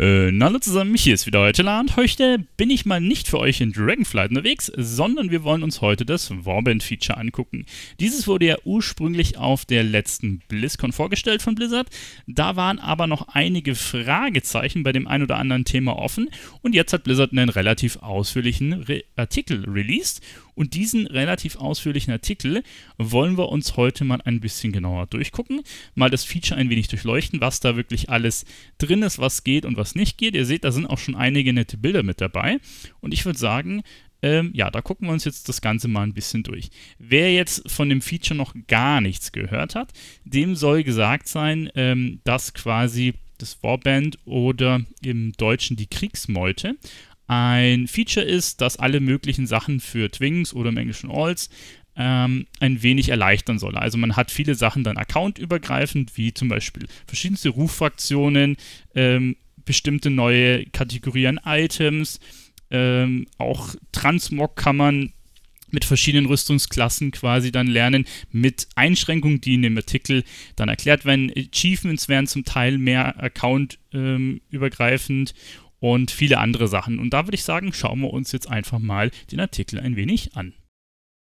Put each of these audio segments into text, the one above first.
Äh, hallo zusammen, mich hier ist wieder heute und heute bin ich mal nicht für euch in Dragonflight unterwegs, sondern wir wollen uns heute das Warband-Feature angucken. Dieses wurde ja ursprünglich auf der letzten BlizzCon vorgestellt von Blizzard, da waren aber noch einige Fragezeichen bei dem ein oder anderen Thema offen und jetzt hat Blizzard einen relativ ausführlichen Re Artikel released und diesen relativ ausführlichen Artikel wollen wir uns heute mal ein bisschen genauer durchgucken, mal das Feature ein wenig durchleuchten, was da wirklich alles drin ist, was geht und was nicht geht. Ihr seht, da sind auch schon einige nette Bilder mit dabei. Und ich würde sagen, ähm, ja, da gucken wir uns jetzt das Ganze mal ein bisschen durch. Wer jetzt von dem Feature noch gar nichts gehört hat, dem soll gesagt sein, ähm, dass quasi das Warband oder im Deutschen die Kriegsmeute ein Feature ist, das alle möglichen Sachen für Twings oder im Englischen Alls ähm, ein wenig erleichtern soll. Also man hat viele Sachen dann accountübergreifend, wie zum Beispiel verschiedenste Ruffraktionen, ähm, bestimmte neue Kategorien Items, ähm, auch Transmog kann man mit verschiedenen Rüstungsklassen quasi dann lernen, mit Einschränkungen, die in dem Artikel dann erklärt werden. Achievements wären zum Teil mehr account-übergreifend ähm, und viele andere Sachen. Und da würde ich sagen, schauen wir uns jetzt einfach mal den Artikel ein wenig an.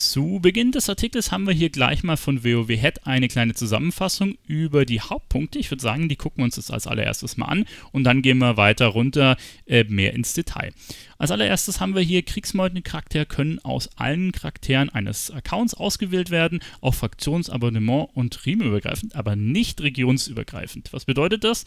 Zu Beginn des Artikels haben wir hier gleich mal von WoW Head eine kleine Zusammenfassung über die Hauptpunkte. Ich würde sagen, die gucken wir uns jetzt als allererstes mal an und dann gehen wir weiter runter äh, mehr ins Detail. Als allererstes haben wir hier Kriegsmeutencharakter können aus allen Charakteren eines Accounts ausgewählt werden, auch fraktionsabonnement und Riemenübergreifend, aber nicht regionsübergreifend. Was bedeutet das?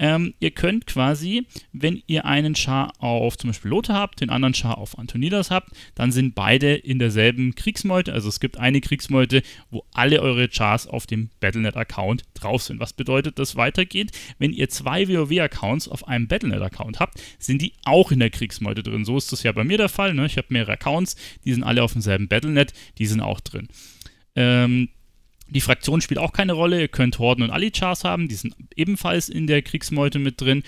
Ähm, ihr könnt quasi, wenn ihr einen Char auf zum Beispiel Lothar habt, den anderen Char auf Antonidas habt, dann sind beide in derselben Kriegsmeute. Also es gibt eine Kriegsmeute, wo alle eure Chars auf dem Battlenet-Account drauf sind. Was bedeutet, das weitergeht? Wenn ihr zwei WoW-Accounts auf einem Battlenet-Account habt, sind die auch in der Kriegsmeute drin. So ist das ja bei mir der Fall. Ne? Ich habe mehrere Accounts, die sind alle auf demselben Battlenet, die sind auch drin. Ähm, die Fraktion spielt auch keine Rolle. Ihr könnt Horden und Alichars haben, die sind ebenfalls in der Kriegsmeute mit drin.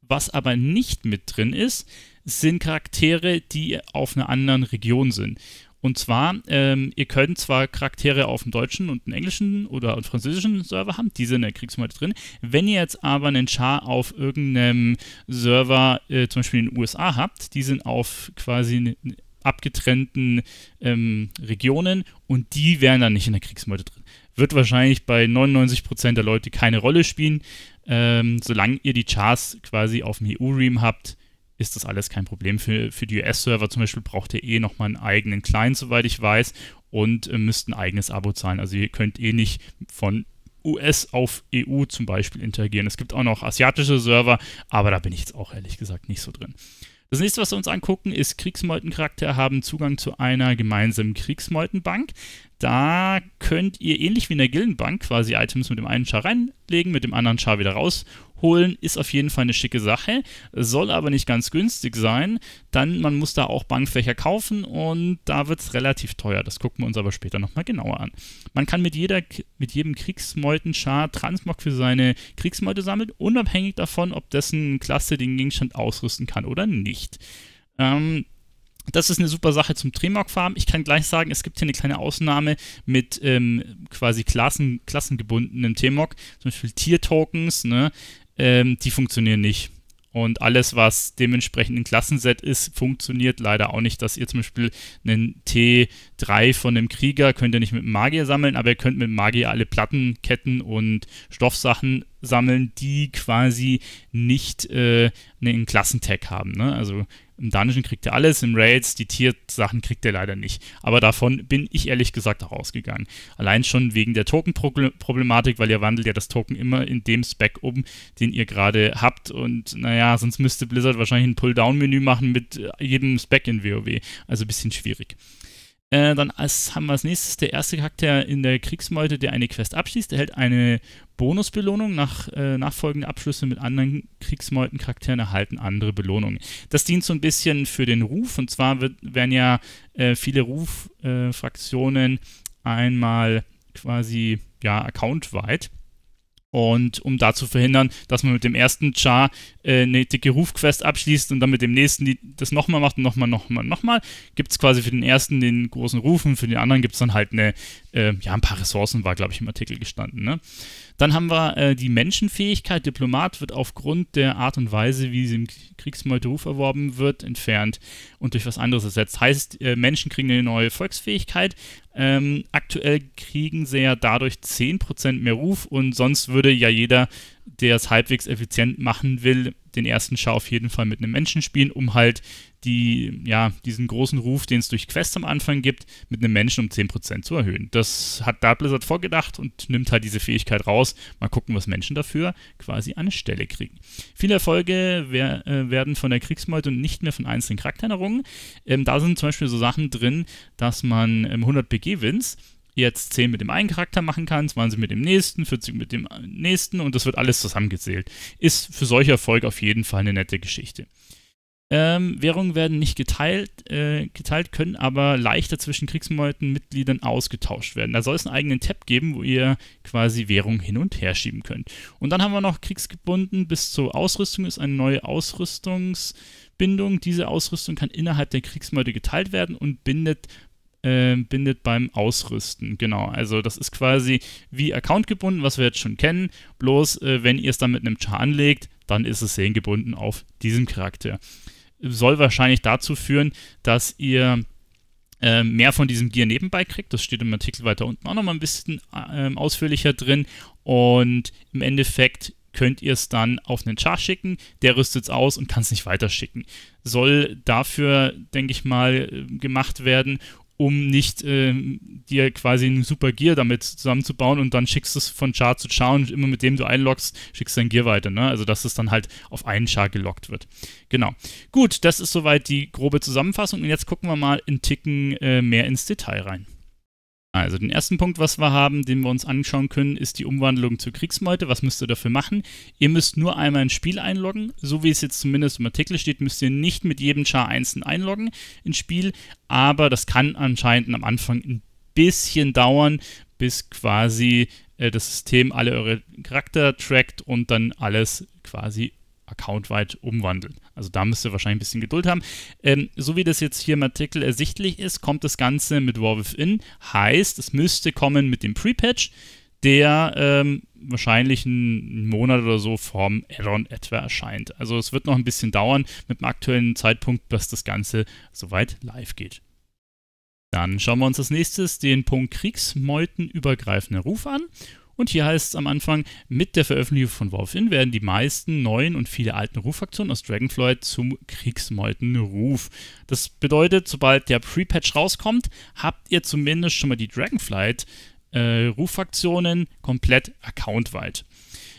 Was aber nicht mit drin ist, sind Charaktere, die auf einer anderen Region sind. Und zwar, ähm, ihr könnt zwar Charaktere auf dem deutschen und dem englischen oder einem französischen Server haben, die sind in der Kriegsmeute drin. Wenn ihr jetzt aber einen Char auf irgendeinem Server, äh, zum Beispiel in den USA habt, die sind auf quasi abgetrennten ähm, Regionen und die wären dann nicht in der Kriegsmeute drin wird wahrscheinlich bei 99% der Leute keine Rolle spielen. Ähm, solange ihr die Charts quasi auf dem EU-Ream habt, ist das alles kein Problem. Für, für die US-Server zum Beispiel braucht ihr eh nochmal einen eigenen Client, soweit ich weiß, und äh, müsst ein eigenes Abo zahlen. Also ihr könnt eh nicht von US auf EU zum Beispiel interagieren. Es gibt auch noch asiatische Server, aber da bin ich jetzt auch ehrlich gesagt nicht so drin. Das nächste, was wir uns angucken, ist Kriegsmeutencharakter haben Zugang zu einer gemeinsamen Kriegsmeutenbank. Da könnt ihr ähnlich wie in der Gildenbank quasi Items mit dem einen Char reinlegen, mit dem anderen Char wieder rausholen. Ist auf jeden Fall eine schicke Sache, soll aber nicht ganz günstig sein. Dann, man muss da auch Bankfächer kaufen und da wird es relativ teuer. Das gucken wir uns aber später nochmal genauer an. Man kann mit, jeder, mit jedem Kriegsmeutenchar Transmog für seine Kriegsmeute sammeln, unabhängig davon, ob dessen Klasse den Gegenstand ausrüsten kann oder nicht. Ähm, das ist eine super Sache zum Tremark Farm. Ich kann gleich sagen, es gibt hier eine kleine Ausnahme mit ähm, quasi Klassen, klassengebundenem t zum Beispiel Tier-Tokens, ne? ähm, die funktionieren nicht. Und alles, was dementsprechend ein Klassenset ist, funktioniert leider auch nicht, dass ihr zum Beispiel einen T3 von einem Krieger könnt ihr nicht mit Magier sammeln, aber ihr könnt mit Magier alle Platten, Ketten und Stoffsachen sammeln, die quasi nicht äh, einen Klassentag haben. Ne? Also im Dungeon kriegt er alles, im Raids, die Tier-Sachen kriegt er leider nicht. Aber davon bin ich ehrlich gesagt auch ausgegangen. Allein schon wegen der Token-Problematik, weil ihr wandelt ja das Token immer in dem Spec um, den ihr gerade habt. Und naja, sonst müsste Blizzard wahrscheinlich ein Pull-Down-Menü machen mit äh, jedem Spec in WoW. Also ein bisschen schwierig. Äh, dann als, haben wir als nächstes der erste Charakter in der Kriegsmeute, der eine Quest abschließt, erhält eine Bonusbelohnung. Nach äh, nachfolgenden Abschlüssen mit anderen Kriegsmeutencharakteren erhalten andere Belohnungen. Das dient so ein bisschen für den Ruf. Und zwar wird, werden ja äh, viele Ruffraktionen äh, einmal quasi ja, accountweit und um da zu verhindern, dass man mit dem ersten Char äh, eine dicke Rufquest abschließt und dann mit dem nächsten die, das nochmal macht und nochmal, nochmal, nochmal, gibt es quasi für den ersten den großen Rufen, für den anderen gibt es dann halt eine, äh, ja, ein paar Ressourcen, war glaube ich im Artikel gestanden. Ne? Dann haben wir äh, die Menschenfähigkeit. Diplomat wird aufgrund der Art und Weise, wie sie im Kriegsmeuteruf erworben wird, entfernt und durch was anderes ersetzt. Heißt, äh, Menschen kriegen eine neue Volksfähigkeit, ähm, aktuell kriegen sie ja dadurch 10% mehr Ruf und sonst würde ja jeder der es halbwegs effizient machen will, den ersten Schau auf jeden Fall mit einem Menschen spielen, um halt die, ja, diesen großen Ruf, den es durch Quests am Anfang gibt, mit einem Menschen um 10% zu erhöhen. Das hat da Blizzard vorgedacht und nimmt halt diese Fähigkeit raus. Mal gucken, was Menschen dafür quasi an Stelle kriegen. Viele Erfolge wer, äh, werden von der Kriegsmeute und nicht mehr von einzelnen Charakteren errungen. Ähm, da sind zum Beispiel so Sachen drin, dass man ähm, 100 BG-Wins jetzt 10 mit dem einen Charakter machen kannst, 20 mit dem nächsten, 40 mit dem nächsten und das wird alles zusammengezählt. Ist für solche Erfolge auf jeden Fall eine nette Geschichte. Ähm, Währungen werden nicht geteilt, äh, geteilt, können aber leichter zwischen Kriegsmeuten Mitgliedern ausgetauscht werden. Da soll es einen eigenen Tab geben, wo ihr quasi Währung hin und her schieben könnt. Und dann haben wir noch kriegsgebunden bis zur Ausrüstung ist eine neue Ausrüstungsbindung. Diese Ausrüstung kann innerhalb der Kriegsmeute geteilt werden und bindet äh, bindet beim Ausrüsten. Genau, also das ist quasi wie Account gebunden, was wir jetzt schon kennen, bloß äh, wenn ihr es dann mit einem Char anlegt, dann ist es sehengebunden auf diesem Charakter. Soll wahrscheinlich dazu führen, dass ihr äh, mehr von diesem Gear nebenbei kriegt. Das steht im Artikel weiter unten auch nochmal ein bisschen äh, ähm, ausführlicher drin. Und im Endeffekt könnt ihr es dann auf einen Char schicken, der rüstet es aus und kann es nicht weiterschicken. Soll dafür, denke ich mal, äh, gemacht werden, um nicht äh, dir quasi ein super Gear damit zusammenzubauen und dann schickst du es von Char zu Char und immer mit dem du einloggst, schickst dein Gear weiter. Ne? Also dass es dann halt auf einen Char gelockt wird. Genau. Gut, das ist soweit die grobe Zusammenfassung und jetzt gucken wir mal in Ticken äh, mehr ins Detail rein. Also den ersten Punkt, was wir haben, den wir uns anschauen können, ist die Umwandlung zur Kriegsmeute. Was müsst ihr dafür machen? Ihr müsst nur einmal ins Spiel einloggen. So wie es jetzt zumindest im Artikel steht, müsst ihr nicht mit jedem Char einzeln einloggen ins Spiel. Aber das kann anscheinend am Anfang ein bisschen dauern, bis quasi äh, das System alle eure Charakter trackt und dann alles quasi accountweit umwandeln. Also da müsst ihr wahrscheinlich ein bisschen Geduld haben. Ähm, so wie das jetzt hier im Artikel ersichtlich ist, kommt das Ganze mit War Within. Heißt, es müsste kommen mit dem Pre-Patch, der ähm, wahrscheinlich einen Monat oder so vorm Add-on etwa erscheint. Also es wird noch ein bisschen dauern mit dem aktuellen Zeitpunkt, dass das Ganze soweit live geht. Dann schauen wir uns als nächstes den Punkt Kriegsmeuten übergreifender Ruf an. Und hier heißt es am Anfang, mit der Veröffentlichung von Warfin werden die meisten neuen und viele alten Ruffaktionen aus Dragonflight zum Kriegsmeuten Ruf. Das bedeutet, sobald der Pre-Patch rauskommt, habt ihr zumindest schon mal die Dragonflight äh, Ruffaktionen komplett accountweit.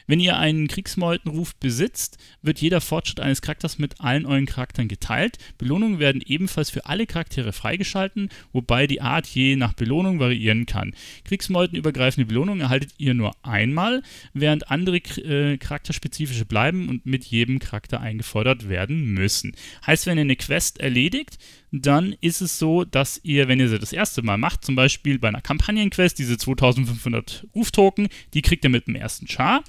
Wenn ihr einen Kriegsmeutenruf besitzt, wird jeder Fortschritt eines Charakters mit allen euren Charakteren geteilt. Belohnungen werden ebenfalls für alle Charaktere freigeschalten, wobei die Art je nach Belohnung variieren kann. Kriegsmeutenübergreifende Belohnungen erhaltet ihr nur einmal, während andere äh, charakterspezifische bleiben und mit jedem Charakter eingefordert werden müssen. Heißt, wenn ihr eine Quest erledigt, dann ist es so, dass ihr, wenn ihr sie das erste Mal macht, zum Beispiel bei einer Kampagnenquest, diese 2500 Ruftoken, die kriegt ihr mit dem ersten Char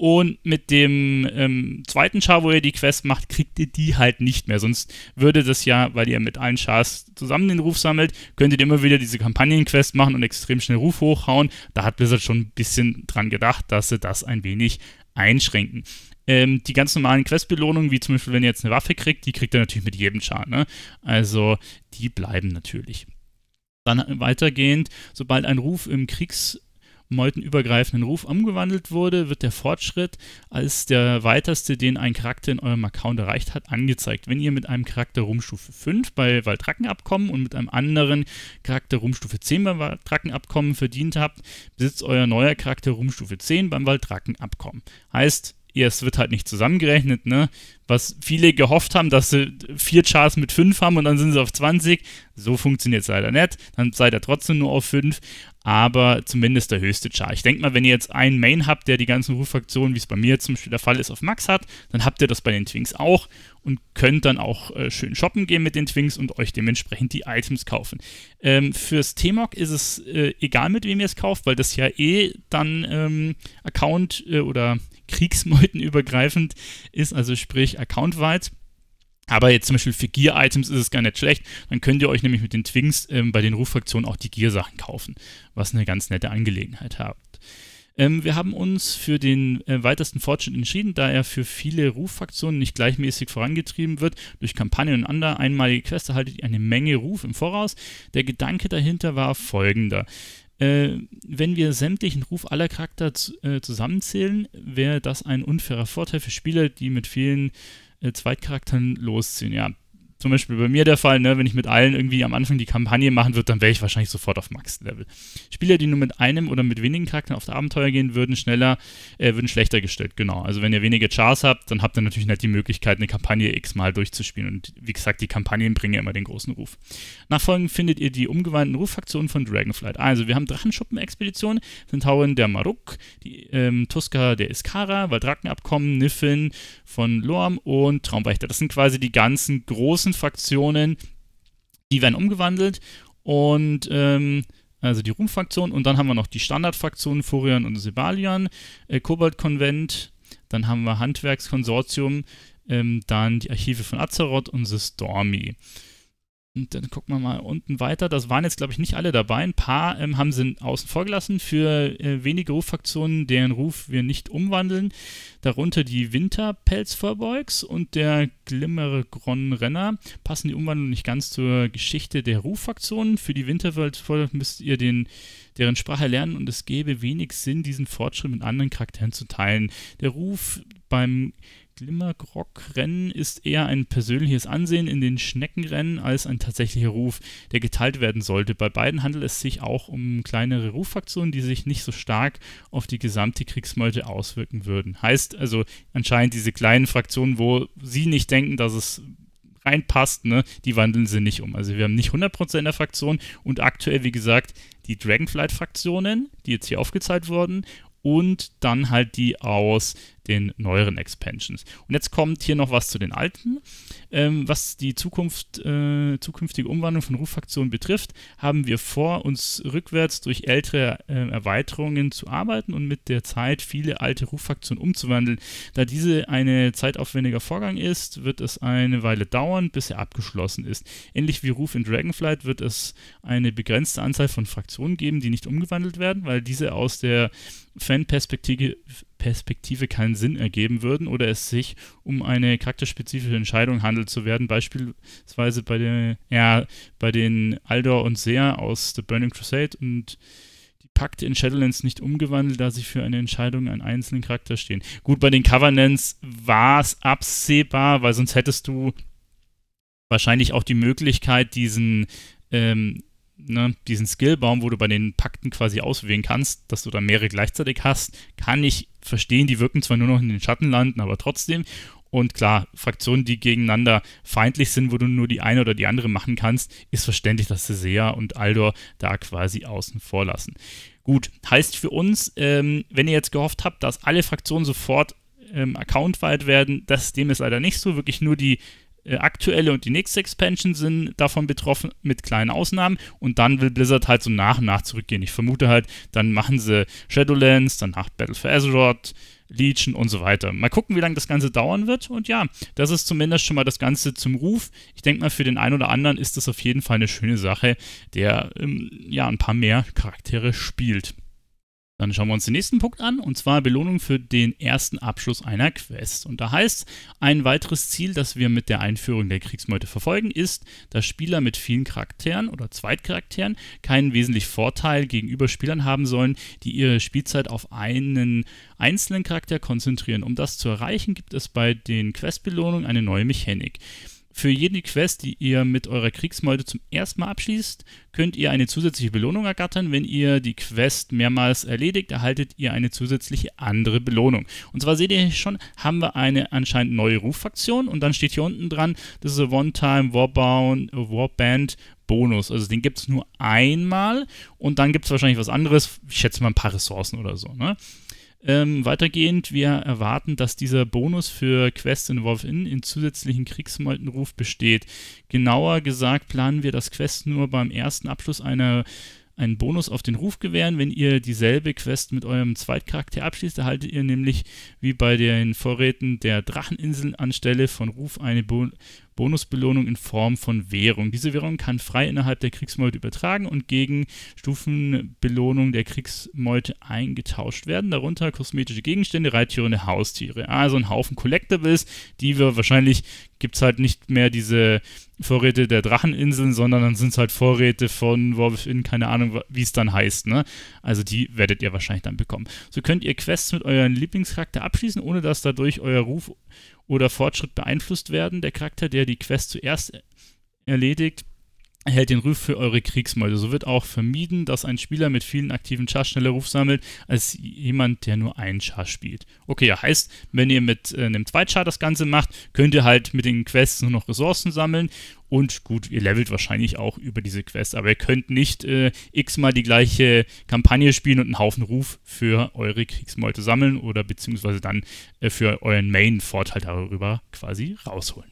und mit dem ähm, zweiten Char, wo ihr die Quest macht, kriegt ihr die halt nicht mehr. Sonst würde das ja, weil ihr mit allen Chars zusammen den Ruf sammelt, könntet ihr immer wieder diese Kampagnenquest machen und extrem schnell Ruf hochhauen. Da hat Blizzard schon ein bisschen dran gedacht, dass sie das ein wenig einschränken ähm, die ganz normalen Questbelohnungen, wie zum Beispiel, wenn ihr jetzt eine Waffe kriegt, die kriegt ihr natürlich mit jedem Char. Ne? Also die bleiben natürlich. Dann weitergehend, sobald ein Ruf im Kriegs, meutenübergreifenden Ruf umgewandelt wurde, wird der Fortschritt als der weiteste, den ein Charakter in eurem Account erreicht hat, angezeigt. Wenn ihr mit einem Charakter Ruhmstufe 5 bei Waldrackenabkommen und mit einem anderen Charakter Ruhmstufe 10 bei Waldrackenabkommen verdient habt, besitzt euer neuer Charakter Ruhmstufe 10 beim Waldrackenabkommen. Heißt, es wird halt nicht zusammengerechnet, ne? Was viele gehofft haben, dass sie vier Chars mit fünf haben und dann sind sie auf 20. So funktioniert es leider nicht. Dann seid ihr trotzdem nur auf fünf aber zumindest der höchste Char. Ich denke mal, wenn ihr jetzt einen Main habt, der die ganzen Rufaktionen, wie es bei mir zum Beispiel der Fall ist, auf Max hat, dann habt ihr das bei den Twinks auch und könnt dann auch äh, schön shoppen gehen mit den Twinks und euch dementsprechend die Items kaufen. Ähm, fürs T-Mog ist es äh, egal, mit wem ihr es kauft, weil das ja eh dann ähm, Account- äh, oder Kriegsmeuten übergreifend ist, also sprich Account-wide. Aber jetzt zum Beispiel für Gear-Items ist es gar nicht schlecht. Dann könnt ihr euch nämlich mit den Twings ähm, bei den Ruffraktionen auch die Gear-Sachen kaufen, was eine ganz nette Angelegenheit habt. Ähm, wir haben uns für den äh, weitesten Fortschritt entschieden, da er für viele Ruffraktionen nicht gleichmäßig vorangetrieben wird. Durch Kampagnen und andere einmalige Quests erhaltet ihr eine Menge Ruf im Voraus. Der Gedanke dahinter war folgender. Äh, wenn wir sämtlichen Ruf aller Charakter äh, zusammenzählen, wäre das ein unfairer Vorteil für Spieler, die mit vielen äh, Zweitcharakteren losziehen. Ja, zum Beispiel bei mir der Fall, ne, wenn ich mit allen irgendwie am Anfang die Kampagne machen würde, dann wäre ich wahrscheinlich sofort auf Max-Level. Spieler, die nur mit einem oder mit wenigen Charakteren auf das Abenteuer gehen, würden schneller, äh, würden schlechter gestellt, genau. Also wenn ihr wenige Chars habt, dann habt ihr natürlich nicht die Möglichkeit, eine Kampagne x-mal durchzuspielen. Und wie gesagt, die Kampagnen bringen ja immer den großen Ruf. Nachfolgend findet ihr die umgewandten Ruffaktionen von Dragonflight. Also wir haben Drachenschuppen-Expedition, Centauren der Maruk, die ähm, Tusker der Iskara, Waldrakenabkommen, Niffin von Loam und Traumwächter. Das sind quasi die ganzen großen großen Fraktionen, die werden umgewandelt und ähm, also die Ruhmfraktion und dann haben wir noch die Standardfraktionen Furion und Sebalion, äh, Kobold-Konvent, dann haben wir Handwerkskonsortium, ähm, dann die Archive von Azeroth und The Stormy. Und dann gucken wir mal unten weiter. Das waren jetzt, glaube ich, nicht alle dabei. Ein paar ähm, haben sie außen vor gelassen für äh, wenige Ruffaktionen, deren Ruf wir nicht umwandeln. Darunter die Winterpelzverbeugs und der Glimmere Gronrenner. Passen die Umwandlung nicht ganz zur Geschichte der Ruffaktionen. Für die Winterpelzverbeugs müsst ihr den, deren Sprache lernen und es gäbe wenig Sinn, diesen Fortschritt mit anderen Charakteren zu teilen. Der Ruf beim Glimmergrock-Rennen ist eher ein persönliches Ansehen in den Schneckenrennen als ein tatsächlicher Ruf, der geteilt werden sollte. Bei beiden handelt es sich auch um kleinere Ruffaktionen, die sich nicht so stark auf die gesamte Kriegsmeute auswirken würden. Heißt also anscheinend diese kleinen Fraktionen, wo sie nicht denken, dass es reinpasst, ne, die wandeln sie nicht um. Also wir haben nicht 100% der Fraktion und aktuell, wie gesagt, die Dragonflight-Fraktionen, die jetzt hier aufgezeigt wurden und dann halt die aus den neueren Expansions. Und jetzt kommt hier noch was zu den alten. Ähm, was die Zukunft, äh, zukünftige Umwandlung von Ruffaktionen betrifft, haben wir vor, uns rückwärts durch ältere äh, Erweiterungen zu arbeiten und mit der Zeit viele alte Ruffaktionen umzuwandeln. Da diese ein zeitaufwendiger Vorgang ist, wird es eine Weile dauern, bis er abgeschlossen ist. Ähnlich wie Ruf in Dragonflight wird es eine begrenzte Anzahl von Fraktionen geben, die nicht umgewandelt werden, weil diese aus der Fanperspektive Perspektive keinen Sinn ergeben würden oder es sich um eine charakterspezifische Entscheidung handelt, zu werden beispielsweise bei, der, ja, bei den Aldor und Seer aus The Burning Crusade und die Pakte in Shadowlands nicht umgewandelt, da sie für eine Entscheidung an einzelnen Charakter stehen. Gut, bei den Covenants war es absehbar, weil sonst hättest du wahrscheinlich auch die Möglichkeit, diesen ähm, ne, diesen Skillbaum, wo du bei den Pakten quasi auswählen kannst, dass du da mehrere gleichzeitig hast, kann ich verstehen. Die wirken zwar nur noch in den Schatten landen, aber trotzdem. Und klar, Fraktionen, die gegeneinander feindlich sind, wo du nur die eine oder die andere machen kannst, ist verständlich, dass Sesea und Aldor da quasi außen vor lassen. Gut, heißt für uns, ähm, wenn ihr jetzt gehofft habt, dass alle Fraktionen sofort ähm, accountweit werden, das, dem ist leider nicht so. Wirklich nur die äh, aktuelle und die nächste Expansion sind davon betroffen, mit kleinen Ausnahmen. Und dann will Blizzard halt so nach und nach zurückgehen. Ich vermute halt, dann machen sie Shadowlands, danach Battle for Azeroth, Legion und so weiter. Mal gucken, wie lange das Ganze dauern wird. Und ja, das ist zumindest schon mal das Ganze zum Ruf. Ich denke mal, für den einen oder anderen ist das auf jeden Fall eine schöne Sache, der ähm, ja ein paar mehr Charaktere spielt. Dann schauen wir uns den nächsten Punkt an, und zwar Belohnung für den ersten Abschluss einer Quest. Und da heißt, ein weiteres Ziel, das wir mit der Einführung der Kriegsmeute verfolgen, ist, dass Spieler mit vielen Charakteren oder Zweitcharakteren keinen wesentlichen Vorteil gegenüber Spielern haben sollen, die ihre Spielzeit auf einen einzelnen Charakter konzentrieren. Um das zu erreichen, gibt es bei den Questbelohnungen eine neue Mechanik. Für jede Quest, die ihr mit eurer Kriegsmeute zum ersten Mal abschließt, könnt ihr eine zusätzliche Belohnung ergattern. Wenn ihr die Quest mehrmals erledigt, erhaltet ihr eine zusätzliche andere Belohnung. Und zwar seht ihr schon, haben wir eine anscheinend neue Ruffaktion und dann steht hier unten dran, das ist ein One-Time Warbound, Warband Bonus. Also den gibt es nur einmal und dann gibt es wahrscheinlich was anderes. Ich schätze mal ein paar Ressourcen oder so. Ne? Ähm, weitergehend, wir erwarten, dass dieser Bonus für Quests in wolf in, in zusätzlichen Kriegsmeutenruf besteht. Genauer gesagt planen wir, dass Quests nur beim ersten Abschluss einer einen Bonus auf den Ruf gewähren. Wenn ihr dieselbe Quest mit eurem Zweitcharakter abschließt, erhaltet ihr nämlich wie bei den Vorräten der Dracheninseln anstelle von Ruf eine Bo Bonusbelohnung in Form von Währung. Diese Währung kann frei innerhalb der Kriegsmeute übertragen und gegen Stufenbelohnung der Kriegsmeute eingetauscht werden. Darunter kosmetische Gegenstände, Reittiere und Haustiere. Also ein Haufen Collectibles, die wir wahrscheinlich gibt es halt nicht mehr diese Vorräte der Dracheninseln, sondern dann sind es halt Vorräte von Warwolf Inn, keine Ahnung, wie es dann heißt. Ne? Also die werdet ihr wahrscheinlich dann bekommen. So könnt ihr Quests mit euren Lieblingscharakter abschließen, ohne dass dadurch euer Ruf oder Fortschritt beeinflusst werden. Der Charakter, der die Quest zuerst erledigt, erhält den Ruf für eure Kriegsmeute. So wird auch vermieden, dass ein Spieler mit vielen aktiven Char schneller Ruf sammelt, als jemand, der nur einen Char spielt. Okay, ja, heißt, wenn ihr mit äh, einem Zweitchar das Ganze macht, könnt ihr halt mit den Quests nur noch Ressourcen sammeln und gut, ihr levelt wahrscheinlich auch über diese Quests, aber ihr könnt nicht äh, x-mal die gleiche Kampagne spielen und einen Haufen Ruf für eure Kriegsmeute sammeln oder beziehungsweise dann äh, für euren Main-Vorteil darüber quasi rausholen.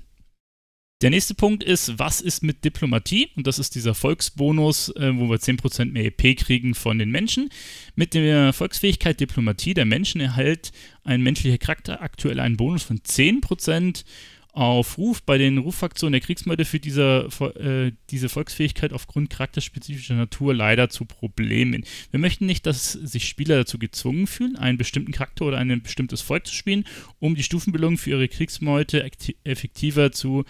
Der nächste Punkt ist, was ist mit Diplomatie? Und das ist dieser Volksbonus, äh, wo wir 10% mehr EP kriegen von den Menschen. Mit der Volksfähigkeit Diplomatie der Menschen erhält ein menschlicher Charakter aktuell einen Bonus von 10% auf Ruf bei den Ruffaktionen der Kriegsmörder führt dieser, äh, diese Volksfähigkeit aufgrund charakterspezifischer Natur leider zu Problemen. Wir möchten nicht, dass sich Spieler dazu gezwungen fühlen, einen bestimmten Charakter oder ein bestimmtes Volk zu spielen, um die Stufenbildung für ihre Kriegsmeute effektiver zu äh,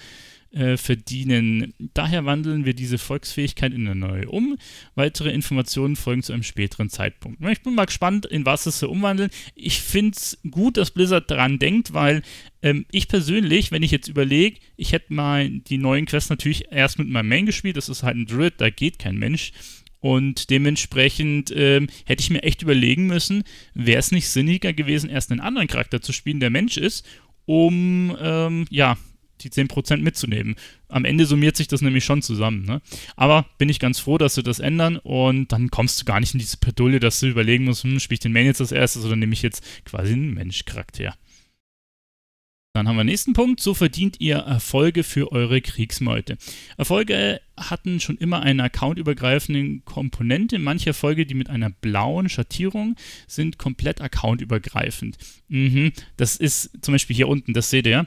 äh, verdienen. Daher wandeln wir diese Volksfähigkeit in eine neue um. Weitere Informationen folgen zu einem späteren Zeitpunkt. Ich bin mal gespannt, in was es so umwandelt. Ich finde es gut, dass Blizzard daran denkt, weil ähm, ich persönlich, wenn ich jetzt überlege, ich hätte mal die neuen Quests natürlich erst mit meinem Main gespielt. Das ist halt ein Druid, da geht kein Mensch. Und dementsprechend ähm, hätte ich mir echt überlegen müssen, wäre es nicht sinniger gewesen, erst einen anderen Charakter zu spielen, der Mensch ist, um ähm, ja die 10% mitzunehmen. Am Ende summiert sich das nämlich schon zusammen. Ne? Aber bin ich ganz froh, dass sie das ändern und dann kommst du gar nicht in diese Pedulle, dass du überlegen musst, hm, spiele ich den Man jetzt als erstes oder nehme ich jetzt quasi einen Menschcharakter. Dann haben wir den nächsten Punkt. So verdient ihr Erfolge für eure Kriegsmeute. Erfolge hatten schon immer eine accountübergreifende Komponente. Manche Erfolge, die mit einer blauen Schattierung sind, komplett accountübergreifend. Mhm. Das ist zum Beispiel hier unten, das seht ihr. ja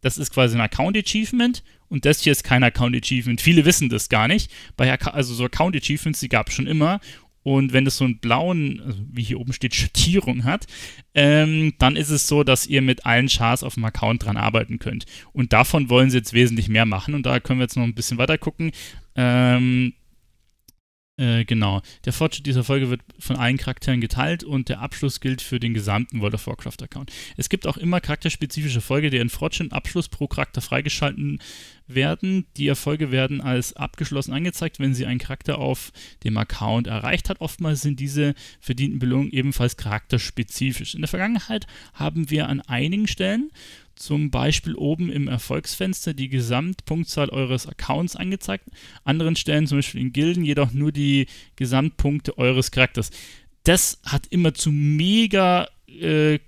das ist quasi ein Account Achievement und das hier ist kein Account Achievement. Viele wissen das gar nicht. Bei also so Account Achievements, die gab es schon immer. Und wenn das so einen blauen, also wie hier oben steht, Schattierung hat, ähm, dann ist es so, dass ihr mit allen Chars auf dem Account dran arbeiten könnt. Und davon wollen sie jetzt wesentlich mehr machen. Und da können wir jetzt noch ein bisschen weiter gucken. Ähm, äh, genau. Der Fortschritt dieser Folge wird von allen Charakteren geteilt und der Abschluss gilt für den gesamten World of Warcraft-Account. Es gibt auch immer charakterspezifische Folge, deren Fortschritt und Abschluss pro Charakter freigeschalten werden. Die Erfolge werden als abgeschlossen angezeigt, wenn sie einen Charakter auf dem Account erreicht hat. Oftmals sind diese verdienten Belohnungen ebenfalls charakterspezifisch. In der Vergangenheit haben wir an einigen Stellen zum Beispiel oben im Erfolgsfenster die Gesamtpunktzahl eures Accounts angezeigt, anderen Stellen zum Beispiel in Gilden jedoch nur die Gesamtpunkte eures Charakters. Das hat immer zu mega äh,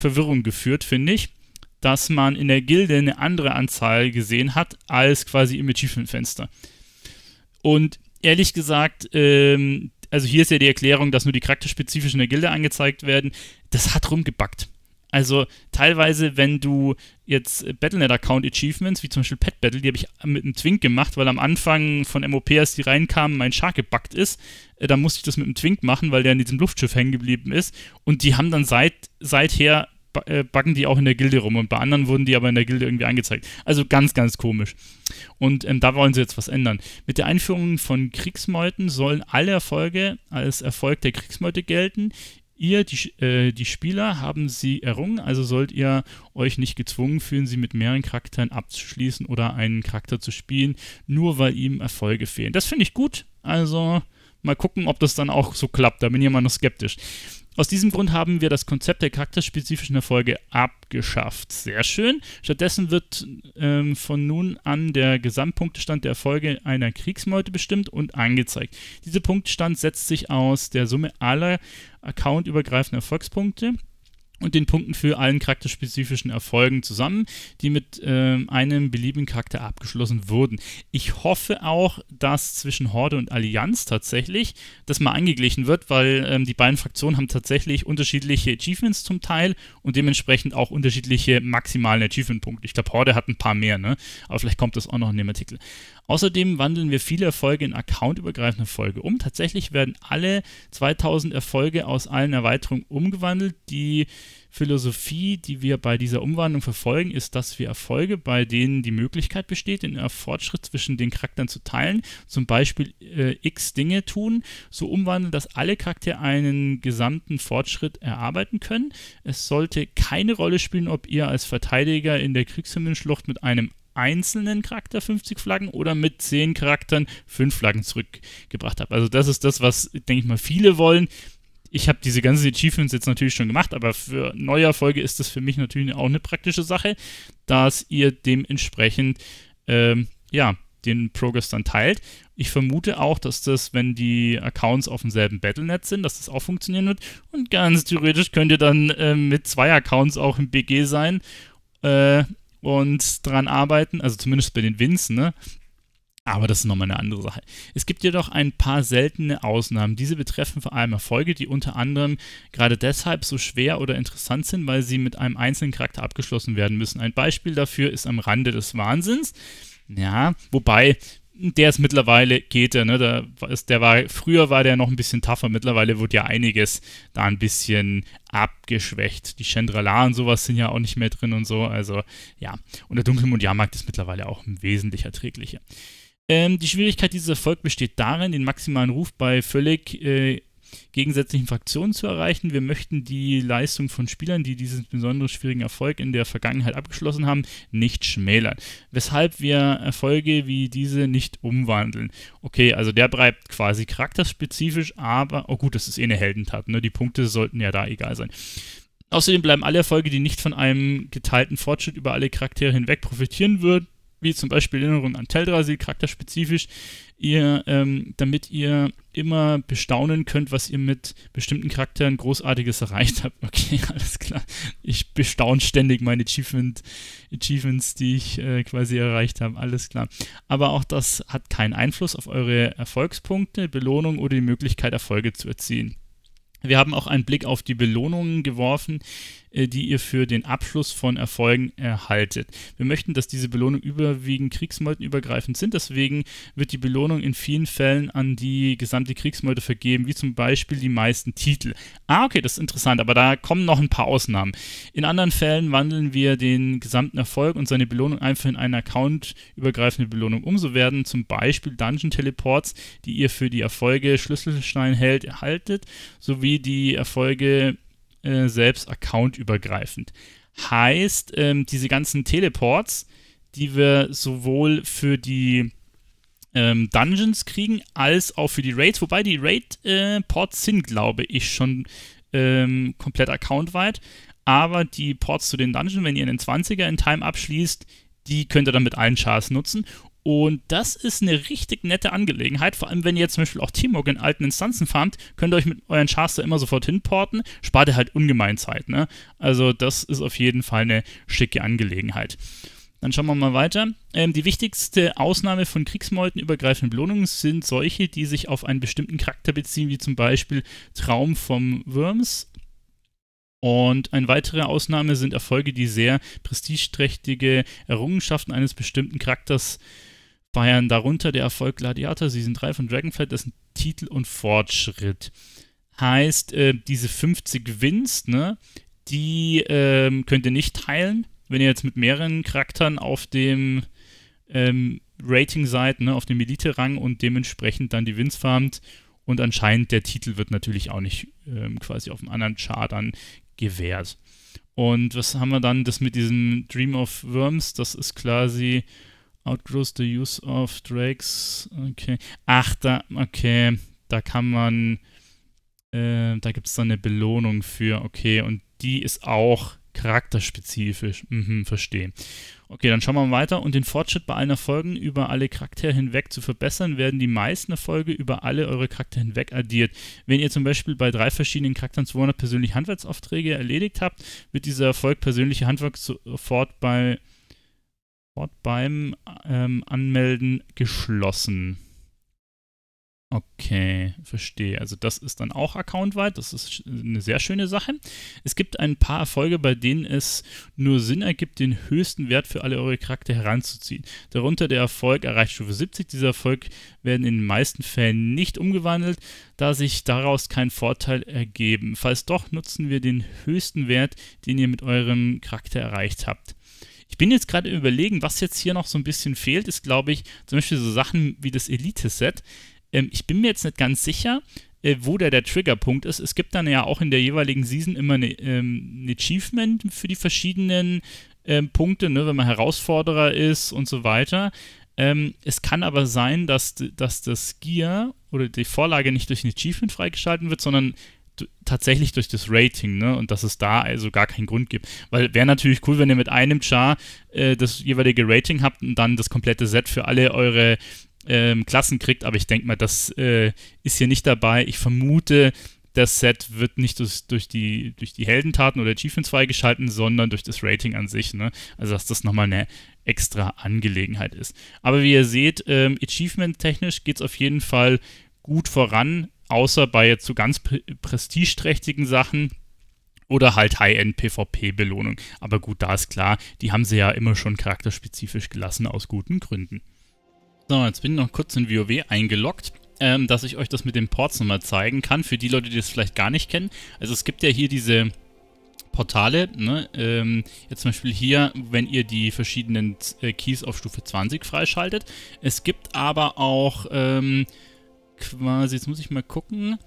Verwirrung geführt, finde ich, dass man in der Gilde eine andere Anzahl gesehen hat als quasi im Achievement-Fenster. Und ehrlich gesagt, ähm, also hier ist ja die Erklärung, dass nur die charakterspezifisch in der Gilde angezeigt werden. Das hat rumgebackt. Also teilweise, wenn du jetzt Battlenet-Account-Achievements, wie zum Beispiel Pet Battle, die habe ich mit einem Twink gemacht, weil am Anfang von MOP, als die reinkamen, mein Shark gebackt ist. Äh, da musste ich das mit einem Twink machen, weil der in diesem Luftschiff hängen geblieben ist. Und die haben dann seit, seither backen äh, die auch in der Gilde rum und bei anderen wurden die aber in der Gilde irgendwie angezeigt. Also ganz, ganz komisch. Und ähm, da wollen sie jetzt was ändern. Mit der Einführung von Kriegsmeuten sollen alle Erfolge als Erfolg der Kriegsmeute gelten, Ihr, die, äh, die Spieler, haben sie errungen, also sollt ihr euch nicht gezwungen fühlen, sie mit mehreren Charakteren abzuschließen oder einen Charakter zu spielen, nur weil ihm Erfolge fehlen. Das finde ich gut, also mal gucken, ob das dann auch so klappt. Da bin ich immer noch skeptisch. Aus diesem Grund haben wir das Konzept der charakterspezifischen Erfolge abgeschafft. Sehr schön. Stattdessen wird ähm, von nun an der Gesamtpunktestand der Erfolge einer Kriegsmeute bestimmt und angezeigt. Dieser Punktestand setzt sich aus der Summe aller accountübergreifenden Erfolgspunkte und den Punkten für allen charakterspezifischen Erfolgen zusammen, die mit äh, einem beliebigen Charakter abgeschlossen wurden. Ich hoffe auch, dass zwischen Horde und Allianz tatsächlich das mal angeglichen wird, weil ähm, die beiden Fraktionen haben tatsächlich unterschiedliche Achievements zum Teil und dementsprechend auch unterschiedliche maximalen Achievement-Punkte. Ich glaube, Horde hat ein paar mehr, ne? aber vielleicht kommt das auch noch in dem Artikel. Außerdem wandeln wir viele Erfolge in accountübergreifende Erfolge um. Tatsächlich werden alle 2000 Erfolge aus allen Erweiterungen umgewandelt. Die Philosophie, die wir bei dieser Umwandlung verfolgen, ist, dass wir Erfolge, bei denen die Möglichkeit besteht, den Fortschritt zwischen den Charakteren zu teilen, zum Beispiel äh, x Dinge tun, so umwandeln, dass alle Charaktere einen gesamten Fortschritt erarbeiten können. Es sollte keine Rolle spielen, ob ihr als Verteidiger in der Kriegshimmelschlucht mit einem einzelnen Charakter 50 Flaggen oder mit 10 Charakteren 5 Flaggen zurückgebracht habe. Also das ist das, was, denke ich mal, viele wollen. Ich habe diese ganzen Achievements jetzt natürlich schon gemacht, aber für neue Erfolge ist das für mich natürlich auch eine praktische Sache, dass ihr dementsprechend ähm, ja, den Progress dann teilt. Ich vermute auch, dass das, wenn die Accounts auf demselben Battlenet sind, dass das auch funktionieren wird. Und ganz theoretisch könnt ihr dann äh, mit zwei Accounts auch im BG sein äh, und dran arbeiten, also zumindest bei den Wins, ne? Aber das ist nochmal eine andere Sache. Es gibt jedoch ein paar seltene Ausnahmen. Diese betreffen vor allem Erfolge, die unter anderem gerade deshalb so schwer oder interessant sind, weil sie mit einem einzelnen Charakter abgeschlossen werden müssen. Ein Beispiel dafür ist am Rande des Wahnsinns. Ja, wobei, der ist mittlerweile, geht er, ne? Der, der war, früher war der noch ein bisschen tougher, mittlerweile wird ja einiges da ein bisschen abgeschwächt. Die Chandrala und sowas sind ja auch nicht mehr drin und so, also ja. Und der Dunkelmond Jahrmarkt ist mittlerweile auch wesentlich erträglicher. Ähm, die Schwierigkeit dieses Erfolgs besteht darin, den maximalen Ruf bei völlig äh, gegensätzlichen Fraktionen zu erreichen. Wir möchten die Leistung von Spielern, die diesen besonders schwierigen Erfolg in der Vergangenheit abgeschlossen haben, nicht schmälern. Weshalb wir Erfolge wie diese nicht umwandeln. Okay, also der bleibt quasi charakterspezifisch, aber, oh gut, das ist eh eine Heldentat, ne? Die Punkte sollten ja da egal sein. Außerdem bleiben alle Erfolge, die nicht von einem geteilten Fortschritt über alle Charaktere hinweg profitieren würden, wie zum Beispiel Erinnerung an Teldra sieht, charakterspezifisch, ihr, ähm, damit ihr immer bestaunen könnt, was ihr mit bestimmten Charakteren Großartiges erreicht habt. Okay, alles klar. Ich bestaune ständig meine Achievement, Achievements, die ich äh, quasi erreicht habe. Alles klar. Aber auch das hat keinen Einfluss auf eure Erfolgspunkte, Belohnung oder die Möglichkeit, Erfolge zu erzielen. Wir haben auch einen Blick auf die Belohnungen geworfen, äh, die ihr für den Abschluss von Erfolgen erhaltet. Wir möchten, dass diese Belohnungen überwiegend kriegsmeutenübergreifend sind, deswegen wird die Belohnung in vielen Fällen an die gesamte Kriegsmeute vergeben, wie zum Beispiel die meisten Titel. Ah, okay, das ist interessant, aber da kommen noch ein paar Ausnahmen. In anderen Fällen wandeln wir den gesamten Erfolg und seine Belohnung einfach in eine accountübergreifende Belohnung um. So werden zum Beispiel Dungeon Teleports, die ihr für die Erfolge Schlüsselstein hält, erhaltet, sowie die Erfolge äh, selbst accountübergreifend. Heißt, ähm, diese ganzen Teleports, die wir sowohl für die ähm, Dungeons kriegen, als auch für die Raids, wobei die Raid-Ports äh, sind, glaube ich, schon ähm, komplett accountweit. Aber die Ports zu den Dungeons, wenn ihr einen 20er in Time abschließt, die könnt ihr dann mit allen Chars nutzen. Und das ist eine richtig nette Angelegenheit. Vor allem, wenn ihr jetzt zum Beispiel auch Teamwork in alten Instanzen farmt, könnt ihr euch mit euren Chars da immer sofort hinporten. Spart ihr halt ungemein Zeit. Ne? Also, das ist auf jeden Fall eine schicke Angelegenheit. Dann schauen wir mal weiter. Ähm, die wichtigste Ausnahme von Kriegsmeuten übergreifenden Belohnungen sind solche, die sich auf einen bestimmten Charakter beziehen, wie zum Beispiel Traum vom Worms und eine weitere Ausnahme sind Erfolge, die sehr prestigeträchtige Errungenschaften eines bestimmten Charakters Bayern darunter der Erfolg Gladiator Season 3 von Dragonflight, das ist ein Titel und Fortschritt. Heißt, äh, diese 50 Wins, ne, die ähm, könnt ihr nicht teilen, wenn ihr jetzt mit mehreren Charakteren auf dem ähm, Rating seid, ne, auf dem Elite-Rang und dementsprechend dann die Wins farmt. Und anscheinend der Titel wird natürlich auch nicht ähm, quasi auf dem anderen Chart dann gewährt. Und was haben wir dann? Das mit diesem Dream of Worms, das ist quasi outgrows the use of Drakes. Okay. Ach, da, okay. Da kann man, äh, da gibt es dann eine Belohnung für. Okay, und die ist auch charakterspezifisch. Mhm, verstehe. Okay, dann schauen wir mal weiter. Und den Fortschritt bei allen Erfolgen über alle Charaktere hinweg zu verbessern, werden die meisten Erfolge über alle eure Charaktere hinweg addiert. Wenn ihr zum Beispiel bei drei verschiedenen Charakteren 200 persönliche Handwerksaufträge erledigt habt, wird dieser Erfolg persönliche Handwerk sofort bei Wort beim ähm, Anmelden geschlossen. Okay, verstehe. Also das ist dann auch accountweit. Das ist eine sehr schöne Sache. Es gibt ein paar Erfolge, bei denen es nur Sinn ergibt, den höchsten Wert für alle eure Charakter heranzuziehen. Darunter der Erfolg erreicht Stufe 70. Dieser Erfolg werden in den meisten Fällen nicht umgewandelt, da sich daraus kein Vorteil ergeben. Falls doch, nutzen wir den höchsten Wert, den ihr mit eurem Charakter erreicht habt. Ich bin jetzt gerade überlegen, was jetzt hier noch so ein bisschen fehlt, ist, glaube ich, zum Beispiel so Sachen wie das Elite-Set. Ähm, ich bin mir jetzt nicht ganz sicher, äh, wo da der, der Triggerpunkt ist. Es gibt dann ja auch in der jeweiligen Season immer ähm, ein ähm, Achievement für die verschiedenen ähm, Punkte, ne, wenn man Herausforderer ist und so weiter. Ähm, es kann aber sein, dass, dass das Gear oder die Vorlage nicht durch ein Achievement freigeschalten wird, sondern tatsächlich durch das Rating, ne? Und dass es da also gar keinen Grund gibt. Weil wäre natürlich cool, wenn ihr mit einem Char äh, das jeweilige Rating habt und dann das komplette Set für alle eure ähm, Klassen kriegt, aber ich denke mal, das äh, ist hier nicht dabei. Ich vermute, das Set wird nicht durch, durch, die, durch die Heldentaten oder Achievements freigeschalten, sondern durch das Rating an sich. Ne? Also, dass das nochmal eine extra Angelegenheit ist. Aber wie ihr seht, ähm, Achievement-technisch geht es auf jeden Fall gut voran außer bei jetzt so ganz pre prestigeträchtigen Sachen oder halt High-End-PvP-Belohnung. Aber gut, da ist klar, die haben sie ja immer schon charakterspezifisch gelassen, aus guten Gründen. So, jetzt bin ich noch kurz in WoW eingeloggt, ähm, dass ich euch das mit den Ports nochmal zeigen kann, für die Leute, die das vielleicht gar nicht kennen. Also es gibt ja hier diese Portale, ne? ähm, jetzt zum Beispiel hier, wenn ihr die verschiedenen äh, Keys auf Stufe 20 freischaltet. Es gibt aber auch... Ähm, quasi, jetzt muss ich mal gucken,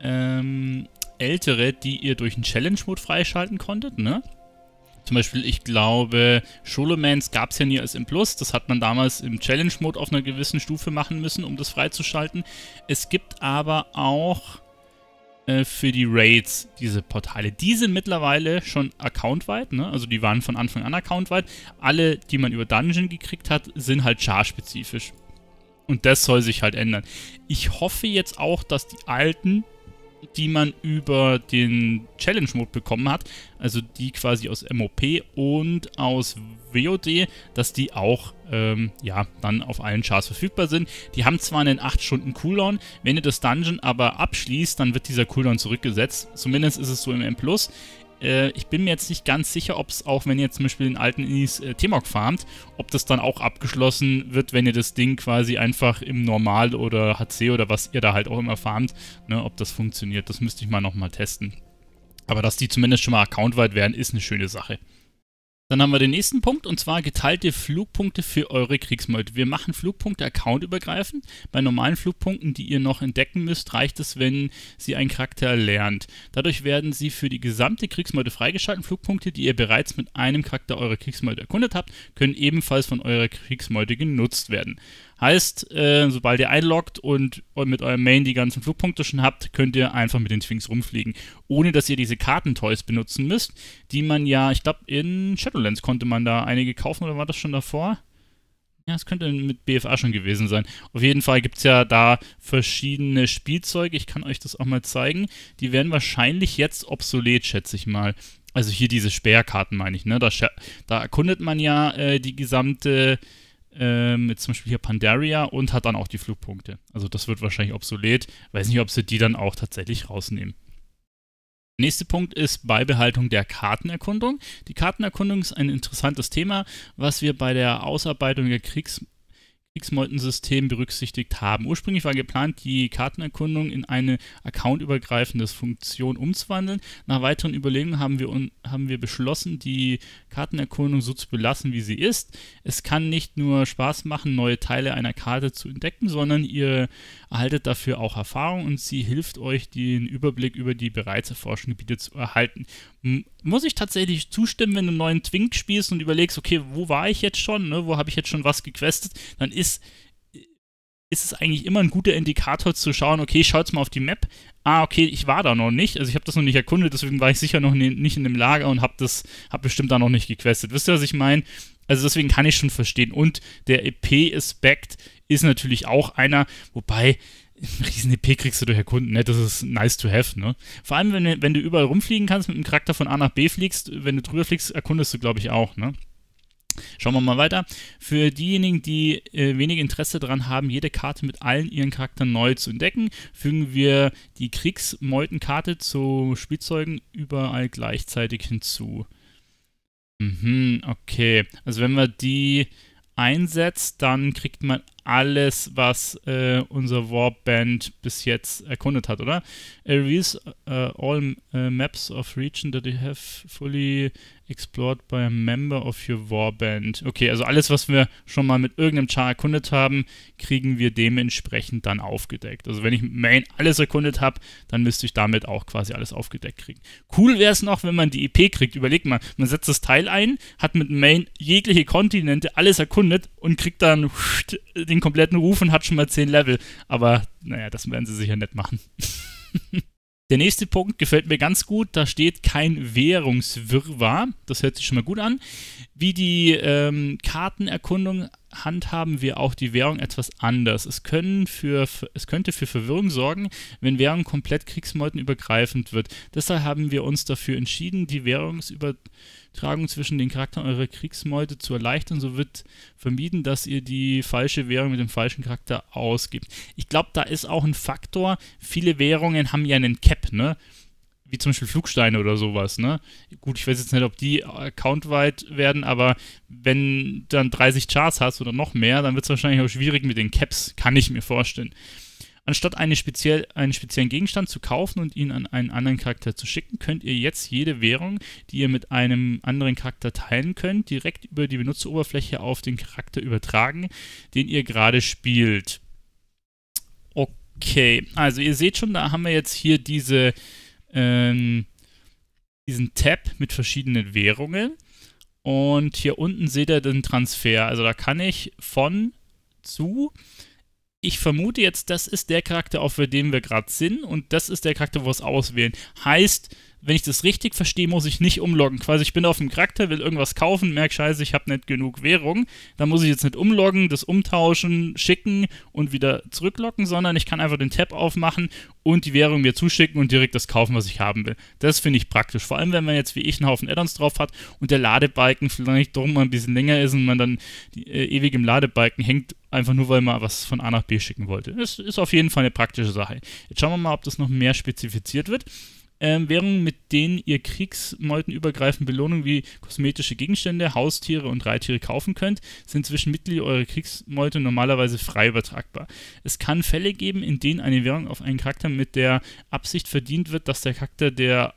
ähm, ältere, die ihr durch einen Challenge-Mode freischalten konntet, ne? Zum Beispiel, ich glaube, Sholomans gab es ja nie als im Plus. Das hat man damals im Challenge-Mode auf einer gewissen Stufe machen müssen, um das freizuschalten. Es gibt aber auch äh, für die Raids diese Portale. Die sind mittlerweile schon accountweit, ne? also die waren von Anfang an accountweit. Alle, die man über Dungeon gekriegt hat, sind halt char-spezifisch. Und das soll sich halt ändern. Ich hoffe jetzt auch, dass die alten, die man über den Challenge-Mode bekommen hat, also die quasi aus MOP und aus WOD, dass die auch ähm, ja, dann auf allen Chars verfügbar sind. Die haben zwar einen 8-Stunden-Cooldown, wenn ihr das Dungeon aber abschließt, dann wird dieser Cooldown zurückgesetzt. Zumindest ist es so im M+. Äh, ich bin mir jetzt nicht ganz sicher, ob es auch, wenn ihr zum Beispiel den alten Inis äh, t farmt, ob das dann auch abgeschlossen wird, wenn ihr das Ding quasi einfach im Normal oder HC oder was ihr da halt auch immer farmt, ne, ob das funktioniert. Das müsste ich mal nochmal testen. Aber dass die zumindest schon mal accountweit werden, ist eine schöne Sache. Dann haben wir den nächsten Punkt und zwar geteilte Flugpunkte für eure Kriegsmeute. Wir machen Flugpunkte accountübergreifend. Bei normalen Flugpunkten, die ihr noch entdecken müsst, reicht es, wenn sie einen Charakter lernt. Dadurch werden sie für die gesamte Kriegsmeute freigeschalten. Flugpunkte, die ihr bereits mit einem Charakter eurer Kriegsmeute erkundet habt, können ebenfalls von eurer Kriegsmeute genutzt werden. Heißt, äh, sobald ihr einloggt und mit eurem Main die ganzen Flugpunkte schon habt, könnt ihr einfach mit den Twinks rumfliegen, ohne dass ihr diese Kartentoys benutzen müsst, die man ja, ich glaube, in Shadowlands konnte man da einige kaufen oder war das schon davor? Ja, es könnte mit BFA schon gewesen sein. Auf jeden Fall gibt es ja da verschiedene Spielzeuge. Ich kann euch das auch mal zeigen. Die werden wahrscheinlich jetzt obsolet, schätze ich mal. Also hier diese Speerkarten meine ich. Ne? Da, da erkundet man ja äh, die gesamte ähm, jetzt zum Beispiel hier Pandaria und hat dann auch die Flugpunkte. Also das wird wahrscheinlich obsolet. Weiß nicht, ob sie die dann auch tatsächlich rausnehmen. Nächster Punkt ist Beibehaltung der Kartenerkundung. Die Kartenerkundung ist ein interessantes Thema, was wir bei der Ausarbeitung der Kriegs- X-Meuten-System berücksichtigt haben. Ursprünglich war geplant, die Kartenerkundung in eine accountübergreifende Funktion umzuwandeln. Nach weiteren Überlegungen haben wir, haben wir beschlossen, die Kartenerkundung so zu belassen, wie sie ist. Es kann nicht nur Spaß machen, neue Teile einer Karte zu entdecken, sondern ihr erhaltet dafür auch Erfahrung und sie hilft euch, den Überblick über die bereits erforschten Gebiete zu erhalten. muss ich tatsächlich zustimmen, wenn du einen neuen Twink spielst und überlegst, okay, wo war ich jetzt schon, ne? wo habe ich jetzt schon was gequestet, dann ist ist, ist es eigentlich immer ein guter Indikator zu schauen, okay, schaut mal auf die Map. Ah, okay, ich war da noch nicht. Also ich habe das noch nicht erkundet, deswegen war ich sicher noch nie, nicht in dem Lager und habe das, bestimmt da noch nicht gequestet. Wisst ihr, was ich meine? Also deswegen kann ich schon verstehen. Und der EP-Aspekt ist natürlich auch einer, wobei einen riesen EP kriegst du durch Erkunden, ne? Das ist nice to have, ne? Vor allem, wenn, wenn du überall rumfliegen kannst, mit einem Charakter von A nach B fliegst, wenn du drüber fliegst, erkundest du, glaube ich, auch, ne? Schauen wir mal weiter. Für diejenigen, die äh, wenig Interesse daran haben, jede Karte mit allen ihren Charakteren neu zu entdecken, fügen wir die Kriegsmeutenkarte zu Spielzeugen überall gleichzeitig hinzu. Mhm, okay. Also wenn man die einsetzt, dann kriegt man alles, was äh, unser Warband bis jetzt erkundet hat, oder? Äh, Release uh, all uh, maps of region that you have fully explored by a member of your Warband. Okay, also alles, was wir schon mal mit irgendeinem Char erkundet haben, kriegen wir dementsprechend dann aufgedeckt. Also wenn ich Main alles erkundet habe, dann müsste ich damit auch quasi alles aufgedeckt kriegen. Cool wäre es noch, wenn man die EP kriegt. Überleg mal, man setzt das Teil ein, hat mit Main jegliche Kontinente alles erkundet und kriegt dann den den kompletten Ruf und hat schon mal 10 Level. Aber naja, das werden sie sicher nicht machen. Der nächste Punkt gefällt mir ganz gut. Da steht kein Währungswirrwarr. Das hört sich schon mal gut an. Wie die ähm, Kartenerkundung handhaben wir auch die Währung etwas anders. Es, können für, es könnte für Verwirrung sorgen, wenn Währung komplett kriegsmeutenübergreifend wird. Deshalb haben wir uns dafür entschieden, die Währungsübertragung zwischen den Charakteren eurer Kriegsmeute zu erleichtern. So wird vermieden, dass ihr die falsche Währung mit dem falschen Charakter ausgibt. Ich glaube, da ist auch ein Faktor. Viele Währungen haben ja einen Cap, ne? wie zum Beispiel Flugsteine oder sowas, ne? Gut, ich weiß jetzt nicht, ob die accountweit werden, aber wenn dann 30 Charts hast oder noch mehr, dann wird es wahrscheinlich auch schwierig mit den Caps, kann ich mir vorstellen. Anstatt eine speziell, einen speziellen Gegenstand zu kaufen und ihn an einen anderen Charakter zu schicken, könnt ihr jetzt jede Währung, die ihr mit einem anderen Charakter teilen könnt, direkt über die Benutzeroberfläche auf den Charakter übertragen, den ihr gerade spielt. Okay, also ihr seht schon, da haben wir jetzt hier diese ähm, diesen Tab mit verschiedenen Währungen. Und hier unten seht ihr den Transfer. Also da kann ich von zu. Ich vermute jetzt, das ist der Charakter, auf dem wir gerade sind. Und das ist der Charakter, wo wir es auswählen. Heißt, wenn ich das richtig verstehe, muss ich nicht umloggen. Quasi, ich bin auf dem Charakter, will irgendwas kaufen, merke, scheiße, ich habe nicht genug Währung. Dann muss ich jetzt nicht umloggen, das umtauschen, schicken und wieder zurückloggen, sondern ich kann einfach den Tab aufmachen und die Währung mir zuschicken und direkt das kaufen, was ich haben will. Das finde ich praktisch. Vor allem, wenn man jetzt wie ich einen Haufen Addons drauf hat und der Ladebalken vielleicht doch mal ein bisschen länger ist und man dann die, äh, ewig im Ladebalken hängt, einfach nur weil man was von A nach B schicken wollte. Das ist auf jeden Fall eine praktische Sache. Jetzt schauen wir mal, ob das noch mehr spezifiziert wird ähm, Währungen, mit denen ihr kriegsmeutenübergreifend Belohnungen wie kosmetische Gegenstände, Haustiere und Reittiere kaufen könnt, sind zwischen Mitglied eurer Kriegsmeute normalerweise frei übertragbar. Es kann Fälle geben, in denen eine Währung auf einen Charakter mit der Absicht verdient wird, dass der Charakter der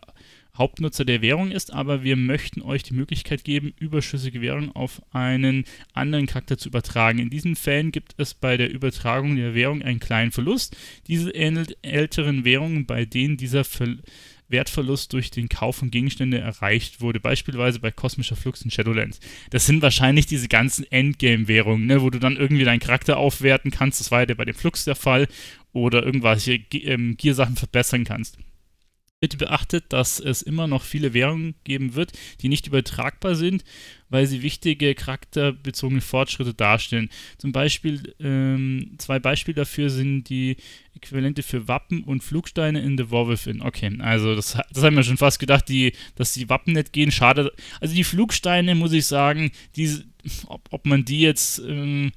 Hauptnutzer der Währung ist, aber wir möchten euch die Möglichkeit geben, überschüssige Währung auf einen anderen Charakter zu übertragen. In diesen Fällen gibt es bei der Übertragung der Währung einen kleinen Verlust. Diese ähnelt älteren Währungen, bei denen dieser Verlust Wertverlust durch den Kauf von Gegenständen erreicht wurde, beispielsweise bei Kosmischer Flux in Shadowlands. Das sind wahrscheinlich diese ganzen Endgame-Währungen, ne, wo du dann irgendwie deinen Charakter aufwerten kannst, das war ja bei dem Flux der Fall, oder irgendwelche ähm, Gear-Sachen verbessern kannst. Bitte beachtet, dass es immer noch viele Währungen geben wird, die nicht übertragbar sind, weil sie wichtige charakterbezogene Fortschritte darstellen. Zum Beispiel, ähm, zwei Beispiele dafür sind die Äquivalente für Wappen und Flugsteine in The War Within. Okay, also das, das haben wir schon fast gedacht, die, dass die Wappen nicht gehen. Schade. Also die Flugsteine, muss ich sagen, die, ob, ob man die jetzt ähm,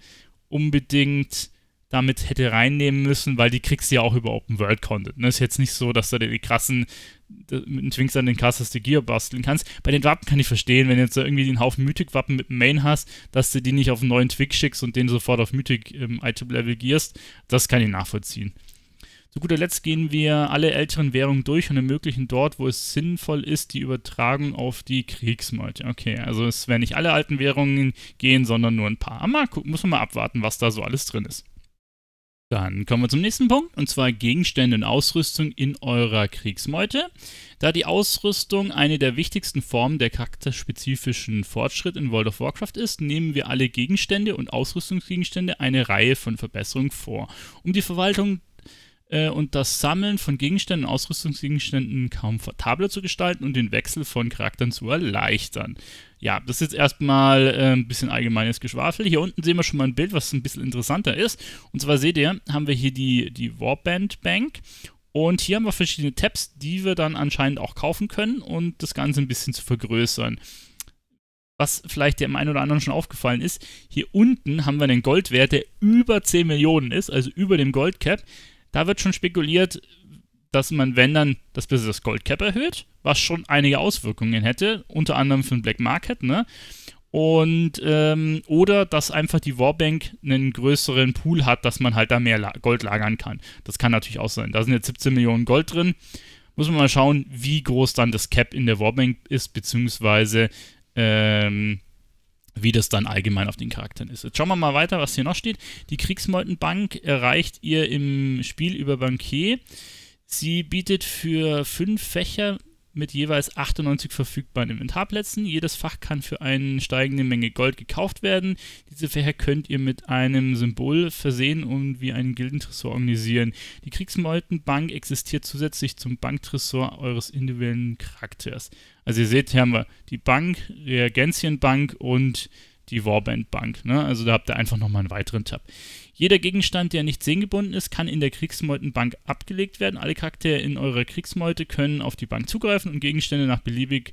unbedingt damit hätte reinnehmen müssen, weil die kriegst du ja auch über Open World Content. Ne? Ist jetzt nicht so, dass du den krassen, mit den Twinks an den krasseste Gear basteln kannst. Bei den Wappen kann ich verstehen, wenn du jetzt irgendwie den Haufen Mythic-Wappen mit dem Main hast, dass du die nicht auf einen neuen Twig schickst und den sofort auf Mythic im ähm, Item-Level gierst, das kann ich nachvollziehen. Zu guter Letzt gehen wir alle älteren Währungen durch und ermöglichen dort, wo es sinnvoll ist, die Übertragung auf die Kriegsmeute. Okay, also es werden nicht alle alten Währungen gehen, sondern nur ein paar. Aber ah, mal gucken, muss man mal abwarten, was da so alles drin ist. Dann kommen wir zum nächsten Punkt, und zwar Gegenstände und Ausrüstung in eurer Kriegsmeute. Da die Ausrüstung eine der wichtigsten Formen der charakterspezifischen Fortschritt in World of Warcraft ist, nehmen wir alle Gegenstände und Ausrüstungsgegenstände eine Reihe von Verbesserungen vor, um die Verwaltung äh, und das Sammeln von Gegenständen, Ausrüstungsgegenständen kaum portabler zu gestalten und den Wechsel von Charakteren zu erleichtern. Ja, das ist jetzt erstmal äh, ein bisschen allgemeines Geschwafel. Hier unten sehen wir schon mal ein Bild, was ein bisschen interessanter ist. Und zwar seht ihr, haben wir hier die, die Warband Bank und hier haben wir verschiedene Tabs, die wir dann anscheinend auch kaufen können und das Ganze ein bisschen zu vergrößern. Was vielleicht dem einen oder anderen schon aufgefallen ist, hier unten haben wir einen Goldwert, der über 10 Millionen ist, also über dem Goldcap. Da wird schon spekuliert, dass man, wenn dann, das bisschen das Gold Cap erhöht, was schon einige Auswirkungen hätte, unter anderem für den Black Market, ne? Und, ähm, oder dass einfach die Warbank einen größeren Pool hat, dass man halt da mehr La Gold lagern kann. Das kann natürlich auch sein. Da sind jetzt 17 Millionen Gold drin. Muss man mal schauen, wie groß dann das Cap in der Warbank ist, beziehungsweise ähm, wie das dann allgemein auf den Charakteren ist. Jetzt schauen wir mal weiter, was hier noch steht. Die Kriegsmeutenbank erreicht ihr im Spiel über Bankier. Sie bietet für fünf Fächer mit jeweils 98 verfügbaren Inventarplätzen. Jedes Fach kann für eine steigende Menge Gold gekauft werden. Diese Fächer könnt ihr mit einem Symbol versehen und wie einen Gildentresor organisieren. Die Kriegsmeutenbank existiert zusätzlich zum Banktresor eures individuellen Charakters. Also ihr seht, hier haben wir die Bank, Reagenzienbank und die Warbandbank. Ne? Also da habt ihr einfach nochmal einen weiteren Tab. Jeder Gegenstand, der nicht seengebunden ist, kann in der Kriegsmeutenbank abgelegt werden. Alle Charaktere in eurer Kriegsmeute können auf die Bank zugreifen und Gegenstände nach beliebig,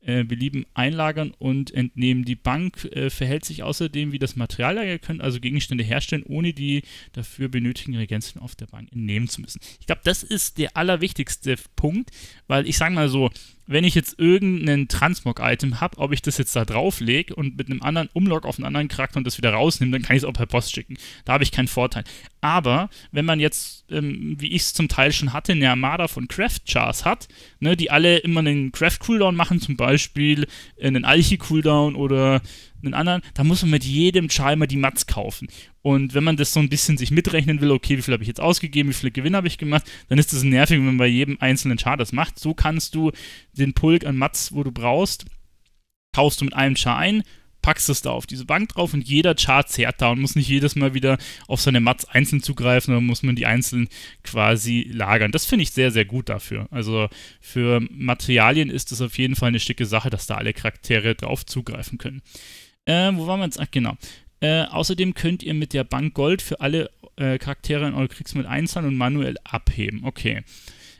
äh, Belieben einlagern und entnehmen. Die Bank äh, verhält sich außerdem wie das Materiallager. Ihr könnt also Gegenstände herstellen, ohne die dafür benötigten Regenzen auf der Bank entnehmen zu müssen. Ich glaube, das ist der allerwichtigste Punkt, weil ich sage mal so, wenn ich jetzt irgendein Transmog-Item habe, ob ich das jetzt da drauf lege und mit einem anderen Umlog auf einen anderen Charakter und das wieder rausnehme, dann kann ich es auch per Post schicken. Da habe ich keinen Vorteil. Aber wenn man jetzt, ähm, wie ich es zum Teil schon hatte, eine Armada von Craft-Chars hat, ne, die alle immer einen Craft-Cooldown machen, zum Beispiel einen Alchi-Cooldown oder einen anderen, da muss man mit jedem Chimer die Mats kaufen. Und wenn man das so ein bisschen sich mitrechnen will, okay, wie viel habe ich jetzt ausgegeben, wie viel Gewinn habe ich gemacht, dann ist das nervig, wenn man bei jedem einzelnen Char das macht. So kannst du den Pulk an Mats, wo du brauchst, kaufst du mit einem Char ein, packst es da auf diese Bank drauf und jeder Char zerrt da und muss nicht jedes Mal wieder auf seine Mats einzeln zugreifen, sondern muss man die einzeln quasi lagern. Das finde ich sehr, sehr gut dafür. Also für Materialien ist es auf jeden Fall eine schicke Sache, dass da alle Charaktere drauf zugreifen können. Äh, wo waren wir jetzt? Ach, genau. Äh, außerdem könnt ihr mit der Bank Gold für alle äh, Charaktere in eure Kriegsmittel einzahlen und manuell abheben. Okay.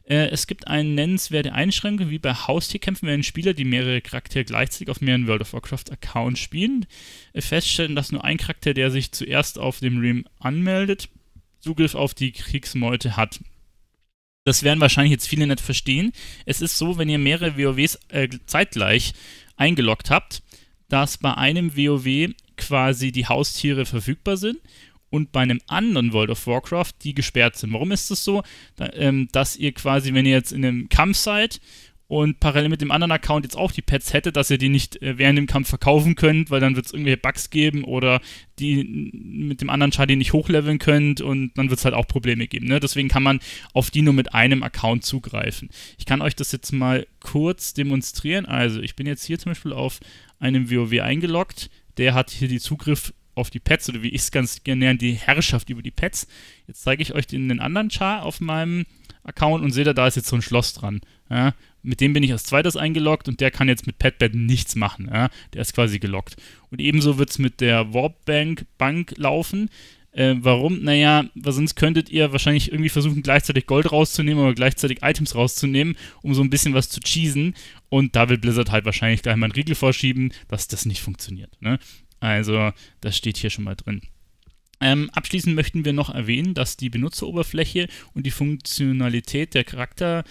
Äh, es gibt eine nennenswerte Einschränkung, wie bei Haustierkämpfen werden Spieler, die mehrere Charaktere gleichzeitig auf mehreren World of Warcraft-Accounts spielen, äh, feststellen, dass nur ein Charakter, der sich zuerst auf dem Rim anmeldet, Zugriff auf die Kriegsmeute hat. Das werden wahrscheinlich jetzt viele nicht verstehen. Es ist so, wenn ihr mehrere WoWs äh, zeitgleich eingeloggt habt, dass bei einem WoW quasi die Haustiere verfügbar sind und bei einem anderen World of Warcraft die gesperrt sind. Warum ist das so? Da, ähm, dass ihr quasi, wenn ihr jetzt in einem Kampf seid und parallel mit dem anderen Account jetzt auch die Pets hättet, dass ihr die nicht äh, während dem Kampf verkaufen könnt, weil dann wird es irgendwelche Bugs geben oder die mit dem anderen Char nicht hochleveln könnt und dann wird es halt auch Probleme geben. Ne? Deswegen kann man auf die nur mit einem Account zugreifen. Ich kann euch das jetzt mal kurz demonstrieren. Also ich bin jetzt hier zum Beispiel auf einem WoW eingeloggt. Der hat hier die Zugriff auf die Pets oder wie ich es ganz gerne nenne, die Herrschaft über die Pets. Jetzt zeige ich euch den, den anderen Char auf meinem Account und seht ihr, da ist jetzt so ein Schloss dran. Ja? Mit dem bin ich als zweites eingeloggt und der kann jetzt mit Petbed nichts machen. Ja? Der ist quasi gelockt. Und ebenso wird es mit der Warp Bank, Bank laufen. Äh, warum? Naja, sonst könntet ihr wahrscheinlich irgendwie versuchen, gleichzeitig Gold rauszunehmen oder gleichzeitig Items rauszunehmen, um so ein bisschen was zu cheesen. Und da will Blizzard halt wahrscheinlich gleich mal einen Riegel vorschieben, dass das nicht funktioniert. Ne? Also, das steht hier schon mal drin. Ähm, abschließend möchten wir noch erwähnen, dass die Benutzeroberfläche und die Funktionalität der Charakter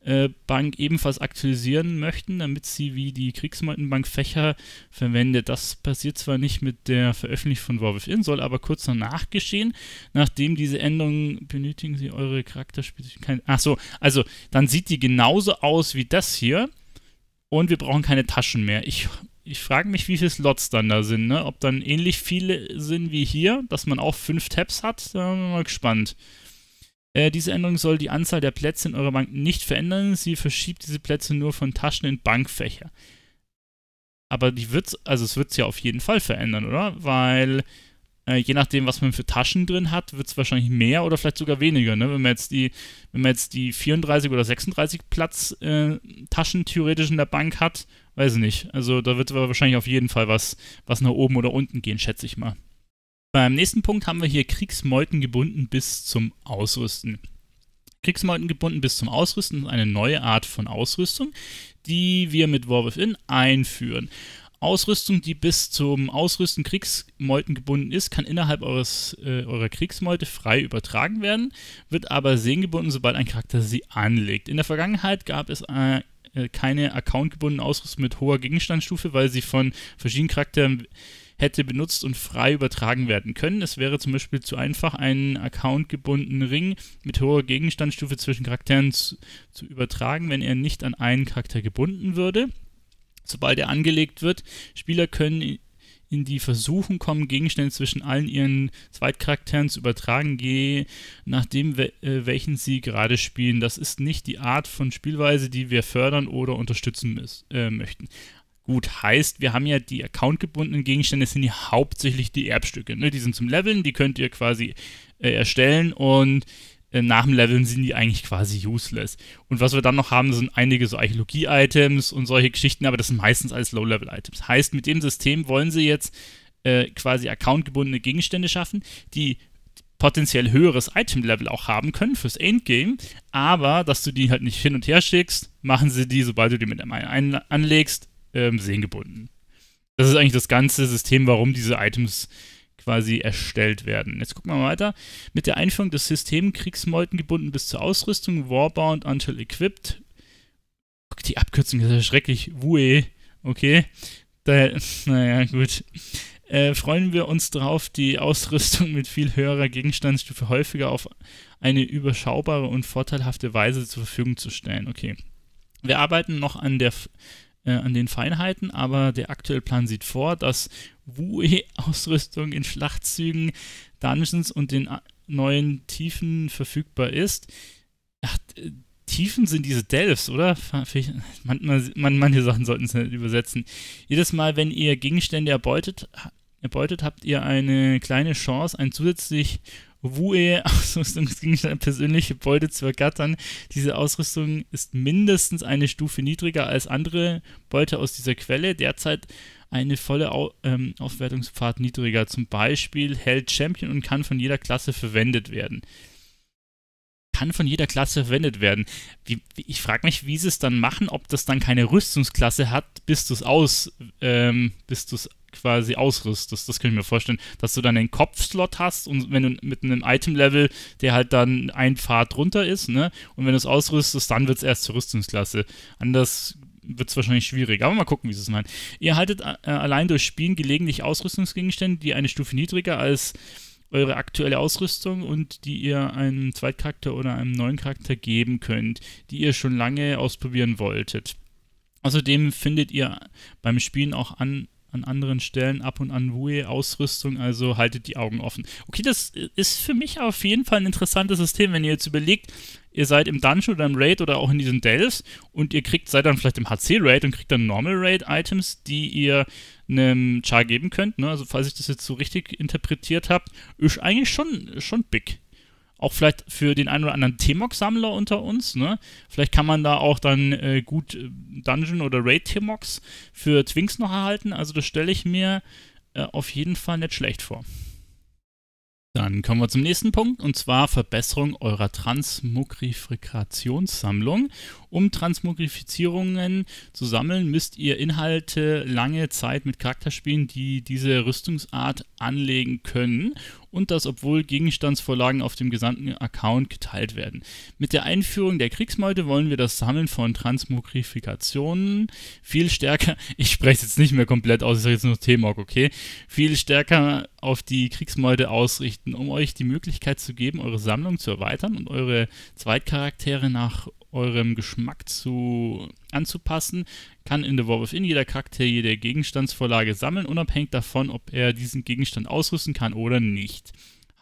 äh, Bank ebenfalls aktualisieren möchten, damit sie wie die Kriegsmeutenbank Fächer verwendet. Das passiert zwar nicht mit der Veröffentlichung von War Within, soll aber kurz danach geschehen. Nachdem diese Änderungen benötigen sie eure Charakterspezifikationen. Ach so, also dann sieht die genauso aus wie das hier und wir brauchen keine Taschen mehr. Ich, ich frage mich, wie viele Slots dann da sind, ne? ob dann ähnlich viele sind wie hier, dass man auch fünf Tabs hat. Da bin ich mal gespannt. Äh, diese Änderung soll die Anzahl der Plätze in eurer Bank nicht verändern. Sie verschiebt diese Plätze nur von Taschen in Bankfächer. Aber die wird's, also es wird es ja auf jeden Fall verändern, oder? Weil äh, je nachdem, was man für Taschen drin hat, wird es wahrscheinlich mehr oder vielleicht sogar weniger. Ne? Wenn man jetzt die, wenn man jetzt die 34 oder 36 Platz äh, Taschen theoretisch in der Bank hat, weiß ich nicht. Also da wird wahrscheinlich auf jeden Fall was, was nach oben oder unten gehen, schätze ich mal. Beim nächsten Punkt haben wir hier Kriegsmeuten gebunden bis zum Ausrüsten. Kriegsmeuten gebunden bis zum Ausrüsten ist eine neue Art von Ausrüstung, die wir mit War Within einführen. Ausrüstung, die bis zum Ausrüsten Kriegsmeuten gebunden ist, kann innerhalb eures, äh, eurer Kriegsmeute frei übertragen werden, wird aber sehengebunden, sobald ein Charakter sie anlegt. In der Vergangenheit gab es äh, äh, keine accountgebundene Ausrüstung mit hoher Gegenstandsstufe, weil sie von verschiedenen Charakteren hätte benutzt und frei übertragen werden können. Es wäre zum Beispiel zu einfach, einen accountgebundenen Ring mit hoher Gegenstandsstufe zwischen Charakteren zu, zu übertragen, wenn er nicht an einen Charakter gebunden würde. Sobald er angelegt wird, Spieler können in die Versuchung kommen, Gegenstände zwischen allen ihren Zweitcharakteren zu übertragen, je nachdem, we äh, welchen sie gerade spielen. Das ist nicht die Art von Spielweise, die wir fördern oder unterstützen äh, möchten. Gut, heißt, wir haben ja die accountgebundenen Gegenstände, das sind ja hauptsächlich die Erbstücke. Ne? Die sind zum Leveln, die könnt ihr quasi äh, erstellen und äh, nach dem Leveln sind die eigentlich quasi useless. Und was wir dann noch haben, sind einige so Archäologie-Items und solche Geschichten, aber das sind meistens alles Low-Level-Items. Heißt, mit dem System wollen sie jetzt äh, quasi accountgebundene Gegenstände schaffen, die potenziell höheres Item-Level auch haben können fürs Endgame, aber dass du die halt nicht hin und her schickst, machen sie die, sobald du die mit einem anlegst, ähm, gebunden. Das ist eigentlich das ganze System, warum diese Items quasi erstellt werden. Jetzt gucken wir mal weiter. Mit der Einführung des Systems Kriegsmeuten gebunden bis zur Ausrüstung, Warbound until equipped. Guck, die Abkürzung ist ja schrecklich. WUE. Okay. Da, naja, gut. Äh, freuen wir uns darauf, die Ausrüstung mit viel höherer Gegenstandsstufe häufiger auf eine überschaubare und vorteilhafte Weise zur Verfügung zu stellen. Okay. Wir arbeiten noch an der äh, an den Feinheiten, aber der aktuelle Plan sieht vor, dass WUE-Ausrüstung in Schlachtzügen, Dungeons und den äh, neuen Tiefen verfügbar ist. Ach, Tiefen sind diese Delves, oder? Manchmal, man, manche Sachen sollten es nicht halt übersetzen. Jedes Mal, wenn ihr Gegenstände erbeutet, erbeutet, habt ihr eine kleine Chance, ein zusätzlich Wue Ausrüstung gegen deine persönliche Beute zu ergattern. Diese Ausrüstung ist mindestens eine Stufe niedriger als andere Beute aus dieser Quelle. Derzeit eine volle Au ähm, Aufwertungspfad niedriger. Zum Beispiel hält Champion und kann von jeder Klasse verwendet werden. Kann von jeder Klasse verwendet werden. Wie, ich frage mich, wie sie es dann machen, ob das dann keine Rüstungsklasse hat, bis du es aus, ähm, bis du es quasi ausrüstest. Das kann ich mir vorstellen, dass du dann den Kopfslot hast und wenn du mit einem Item-Level, der halt dann ein Pfad runter ist, ne? Und wenn du es ausrüstest, dann wird es erst zur Rüstungsklasse. Anders wird es wahrscheinlich schwierig. Aber mal gucken, wie sie es meinen. Ihr haltet äh, allein durch Spielen gelegentlich Ausrüstungsgegenstände, die eine Stufe niedriger als eure aktuelle Ausrüstung und die ihr einem Zweitcharakter oder einem neuen Charakter geben könnt, die ihr schon lange ausprobieren wolltet. Außerdem findet ihr beim Spielen auch an an anderen Stellen ab und an wue ausrüstung also haltet die Augen offen. Okay, das ist für mich auf jeden Fall ein interessantes System, wenn ihr jetzt überlegt, ihr seid im Dungeon oder im Raid oder auch in diesen Delves und ihr kriegt, seid dann vielleicht im HC-Raid und kriegt dann Normal-Raid-Items, die ihr einem Char geben könnt. Ne? Also falls ich das jetzt so richtig interpretiert habe, ist eigentlich schon, schon big auch vielleicht für den einen oder anderen T-Mox-Sammler unter uns. Ne? Vielleicht kann man da auch dann äh, gut äh, Dungeon oder Raid T-Mox für Twinks noch erhalten. Also das stelle ich mir äh, auf jeden Fall nicht schlecht vor. Dann kommen wir zum nächsten Punkt und zwar Verbesserung eurer Transmogrifikationssammlung um Transmogrifizierungen zu sammeln, müsst ihr Inhalte lange Zeit mit Charakterspielen, die diese Rüstungsart anlegen können und das, obwohl Gegenstandsvorlagen auf dem gesamten Account geteilt werden. Mit der Einführung der Kriegsmeute wollen wir das Sammeln von Transmogrifikationen viel stärker, ich spreche jetzt nicht mehr komplett aus, ist jetzt nur T-Mog, okay, viel stärker auf die Kriegsmeute ausrichten, um euch die Möglichkeit zu geben, eure Sammlung zu erweitern und eure Zweitcharaktere nach eurem Geschmack zu, anzupassen, kann in The War Within jeder Charakter jede Gegenstandsvorlage sammeln, unabhängig davon, ob er diesen Gegenstand ausrüsten kann oder nicht.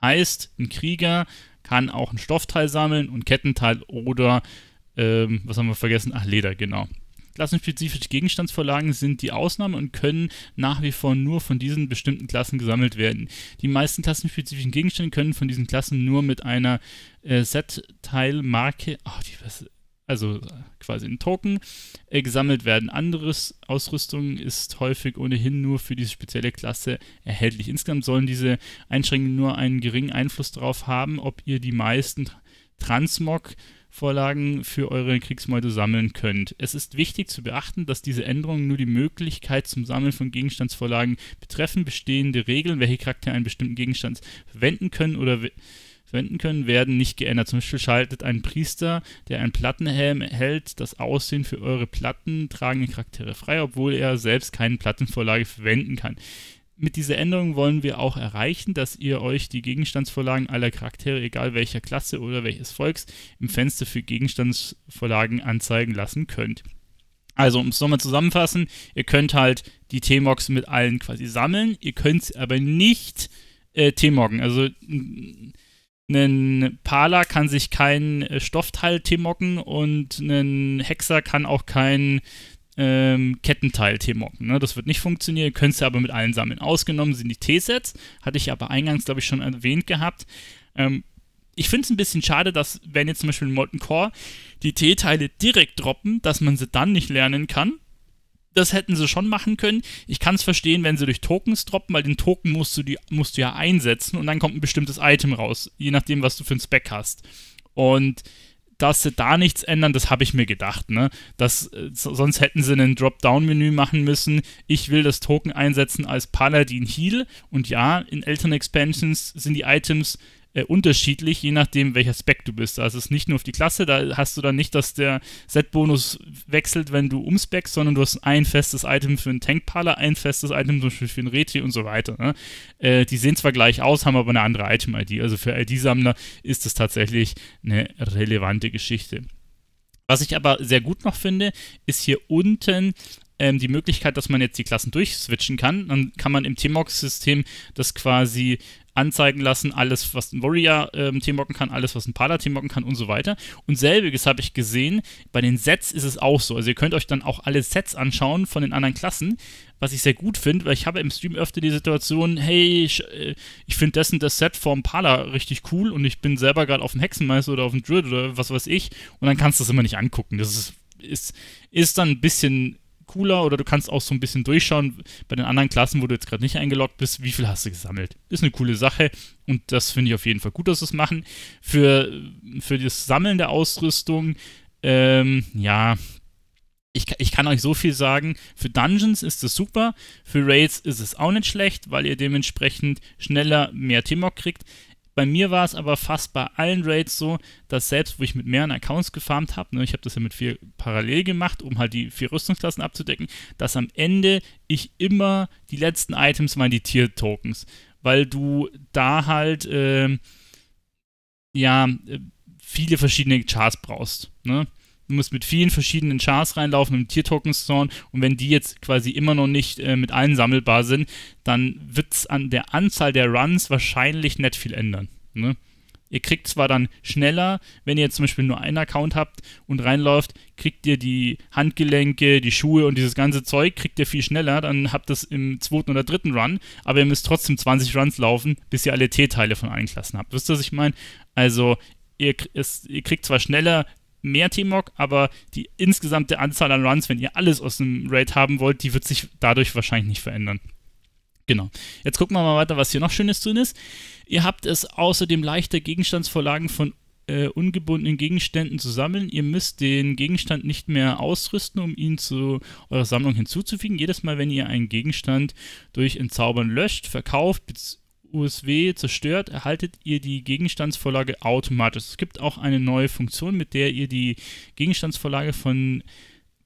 Heißt, ein Krieger kann auch ein Stoffteil sammeln und Kettenteil oder, ähm, was haben wir vergessen? Ach, Leder, genau. Klassenspezifische Gegenstandsvorlagen sind die Ausnahme und können nach wie vor nur von diesen bestimmten Klassen gesammelt werden. Die meisten klassenspezifischen Gegenstände können von diesen Klassen nur mit einer äh, Set-Teilmarke, ach, die, was, also äh, quasi ein Token, äh, gesammelt werden. Andere Ausrüstung ist häufig ohnehin nur für diese spezielle Klasse erhältlich. Insgesamt sollen diese Einschränkungen nur einen geringen Einfluss darauf haben, ob ihr die meisten Transmog-Vorlagen für eure Kriegsmeute sammeln könnt. Es ist wichtig zu beachten, dass diese Änderungen nur die Möglichkeit zum Sammeln von Gegenstandsvorlagen betreffen, bestehende Regeln, welche Charaktere einen bestimmten Gegenstand verwenden können oder verwenden können, werden nicht geändert. Zum Beispiel schaltet ein Priester, der einen Plattenhelm hält, das Aussehen für eure Platten tragenden Charaktere frei, obwohl er selbst keine Plattenvorlage verwenden kann. Mit dieser Änderung wollen wir auch erreichen, dass ihr euch die Gegenstandsvorlagen aller Charaktere, egal welcher Klasse oder welches Volks, im Fenster für Gegenstandsvorlagen anzeigen lassen könnt. Also, um es nochmal zusammenfassen, ihr könnt halt die T-Mox mit allen quasi sammeln, ihr könnt sie aber nicht äh, T-Moggen. Also, ein Pala kann sich kein äh, Stoffteil T-Mocken und ein Hexer kann auch kein ähm, Kettenteil temocken. Ne? Das wird nicht funktionieren, könntest du aber mit allen sammeln. Ausgenommen sind die T-Sets, hatte ich aber eingangs, glaube ich, schon erwähnt gehabt. Ähm, ich finde es ein bisschen schade, dass, wenn jetzt zum Beispiel in Molten Core die T-Teile direkt droppen, dass man sie dann nicht lernen kann das hätten sie schon machen können. Ich kann es verstehen, wenn sie durch Tokens droppen, weil den Token musst du, die, musst du ja einsetzen und dann kommt ein bestimmtes Item raus, je nachdem, was du für ein Spec hast. Und dass sie da nichts ändern, das habe ich mir gedacht. Ne? Das, äh, sonst hätten sie ein Dropdown-Menü machen müssen. Ich will das Token einsetzen als Paladin Heal. Und ja, in älteren Expansions sind die Items äh, unterschiedlich, je nachdem, welcher Spec du bist. Also es ist nicht nur auf die Klasse, da hast du dann nicht, dass der Set-Bonus wechselt, wenn du umspeckst, sondern du hast ein festes Item für einen Tankpaler, ein festes Item zum Beispiel für einen Reti und so weiter. Ne? Äh, die sehen zwar gleich aus, haben aber eine andere Item-ID. Also für ID-Sammler ist das tatsächlich eine relevante Geschichte. Was ich aber sehr gut noch finde, ist hier unten ähm, die Möglichkeit, dass man jetzt die Klassen durchswitchen kann. Dann kann man im T-Mox-System das quasi anzeigen lassen, alles, was ein Warrior ähm, Teammocken kann, alles, was ein Paladin Teammocken kann und so weiter. Und selbiges habe ich gesehen, bei den Sets ist es auch so. Also ihr könnt euch dann auch alle Sets anschauen von den anderen Klassen, was ich sehr gut finde, weil ich habe im Stream öfter die Situation, hey, ich, äh, ich finde dessen das Set vom Pala richtig cool und ich bin selber gerade auf dem Hexenmeister oder auf dem Druid oder was weiß ich und dann kannst du das immer nicht angucken. Das ist, ist, ist dann ein bisschen cooler oder du kannst auch so ein bisschen durchschauen bei den anderen Klassen, wo du jetzt gerade nicht eingeloggt bist, wie viel hast du gesammelt. Ist eine coole Sache und das finde ich auf jeden Fall gut, dass sie es machen. Für, für das Sammeln der Ausrüstung, ähm, ja, ich, ich, kann euch so viel sagen, für Dungeons ist es super, für Raids ist es auch nicht schlecht, weil ihr dementsprechend schneller mehr Timok kriegt. Bei mir war es aber fast bei allen Raids so, dass selbst wo ich mit mehreren Accounts gefarmt habe, ne, ich habe das ja mit vier parallel gemacht, um halt die vier Rüstungsklassen abzudecken, dass am Ende ich immer die letzten Items waren die Tier-Tokens, weil du da halt ähm, äh, ja viele verschiedene Charts brauchst. Ne? Du musst mit vielen verschiedenen Chars reinlaufen im Tiertoken-Store und wenn die jetzt quasi immer noch nicht äh, mit sammelbar sind, dann wird es an der Anzahl der Runs wahrscheinlich nicht viel ändern. Ne? Ihr kriegt zwar dann schneller, wenn ihr jetzt zum Beispiel nur einen Account habt und reinläuft, kriegt ihr die Handgelenke, die Schuhe und dieses ganze Zeug, kriegt ihr viel schneller, dann habt ihr es im zweiten oder dritten Run, aber ihr müsst trotzdem 20 Runs laufen, bis ihr alle T-Teile von allen Klassen habt. Wisst ihr, was ich meine? Also, ihr, es, ihr kriegt zwar schneller mehr T-Mog, aber die insgesamte Anzahl an Runs, wenn ihr alles aus dem Raid haben wollt, die wird sich dadurch wahrscheinlich nicht verändern. Genau. Jetzt gucken wir mal weiter, was hier noch Schönes drin ist. Ihr habt es außerdem leichter, Gegenstandsvorlagen von äh, ungebundenen Gegenständen zu sammeln. Ihr müsst den Gegenstand nicht mehr ausrüsten, um ihn zu eurer Sammlung hinzuzufügen. Jedes Mal, wenn ihr einen Gegenstand durch Entzaubern löscht, verkauft bzw USW zerstört, erhaltet ihr die Gegenstandsvorlage automatisch. Es gibt auch eine neue Funktion, mit der ihr die Gegenstandsvorlage von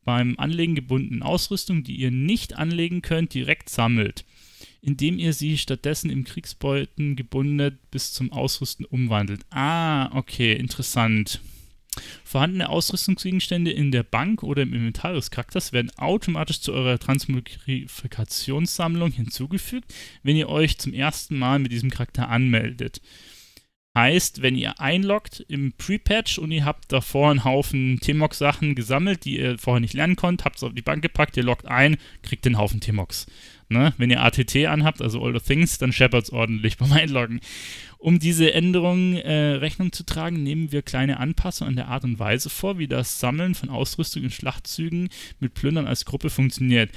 beim Anlegen gebundenen Ausrüstung, die ihr nicht anlegen könnt, direkt sammelt, indem ihr sie stattdessen im Kriegsbeuten gebundet bis zum Ausrüsten umwandelt. Ah, okay, interessant. Vorhandene Ausrüstungsgegenstände in der Bank oder im Inventar des Charakters werden automatisch zu eurer Transmogrifikationssammlung hinzugefügt, wenn ihr euch zum ersten Mal mit diesem Charakter anmeldet. Heißt, wenn ihr einloggt im Pre-Patch und ihr habt davor einen Haufen T-Mox-Sachen gesammelt, die ihr vorher nicht lernen konnt, habt es auf die Bank gepackt, ihr loggt ein, kriegt den Haufen T-Mox. Ne? Wenn ihr ATT anhabt, also All the Things, dann shepherds ordentlich beim Einloggen. Um diese Änderungen äh, Rechnung zu tragen, nehmen wir kleine Anpassungen an der Art und Weise vor, wie das Sammeln von Ausrüstung in Schlachtzügen mit Plündern als Gruppe funktioniert.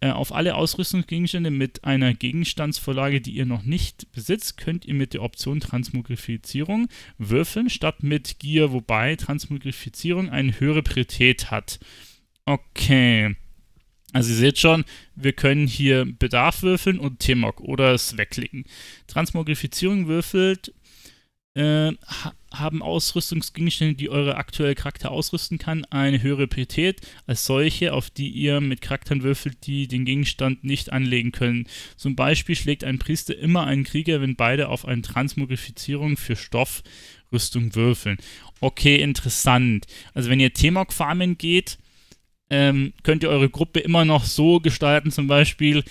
Äh, auf alle Ausrüstungsgegenstände mit einer Gegenstandsvorlage, die ihr noch nicht besitzt, könnt ihr mit der Option Transmogrifizierung würfeln, statt mit Gier, wobei Transmogrifizierung eine höhere Priorität hat. Okay. Also ihr seht schon, wir können hier Bedarf würfeln und T-Mog oder es wegklicken. Transmogrifizierung würfelt, äh, ha haben Ausrüstungsgegenstände, die eure aktuelle Charakter ausrüsten kann, eine höhere Priorität als solche, auf die ihr mit Charakteren würfelt, die den Gegenstand nicht anlegen können. Zum Beispiel schlägt ein Priester immer einen Krieger, wenn beide auf eine Transmogrifizierung für Stoffrüstung würfeln. Okay, interessant. Also wenn ihr T-Mog farmen geht, ähm, könnt ihr eure Gruppe immer noch so gestalten, zum Beispiel,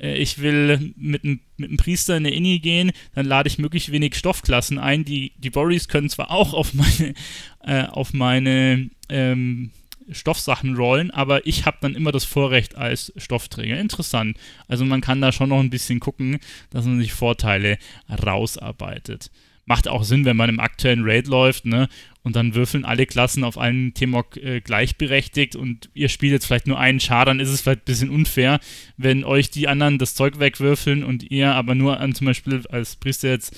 äh, ich will mit einem mit Priester in eine Inni gehen, dann lade ich möglichst wenig Stoffklassen ein. Die, die Boris können zwar auch auf meine, äh, auf meine ähm, Stoffsachen rollen, aber ich habe dann immer das Vorrecht als Stoffträger. Interessant. Also man kann da schon noch ein bisschen gucken, dass man sich Vorteile rausarbeitet macht auch Sinn, wenn man im aktuellen Raid läuft, ne? Und dann würfeln alle Klassen auf allen t äh, gleichberechtigt und ihr spielt jetzt vielleicht nur einen Char, dann ist es vielleicht ein bisschen unfair, wenn euch die anderen das Zeug wegwürfeln und ihr aber nur an zum Beispiel als Priester jetzt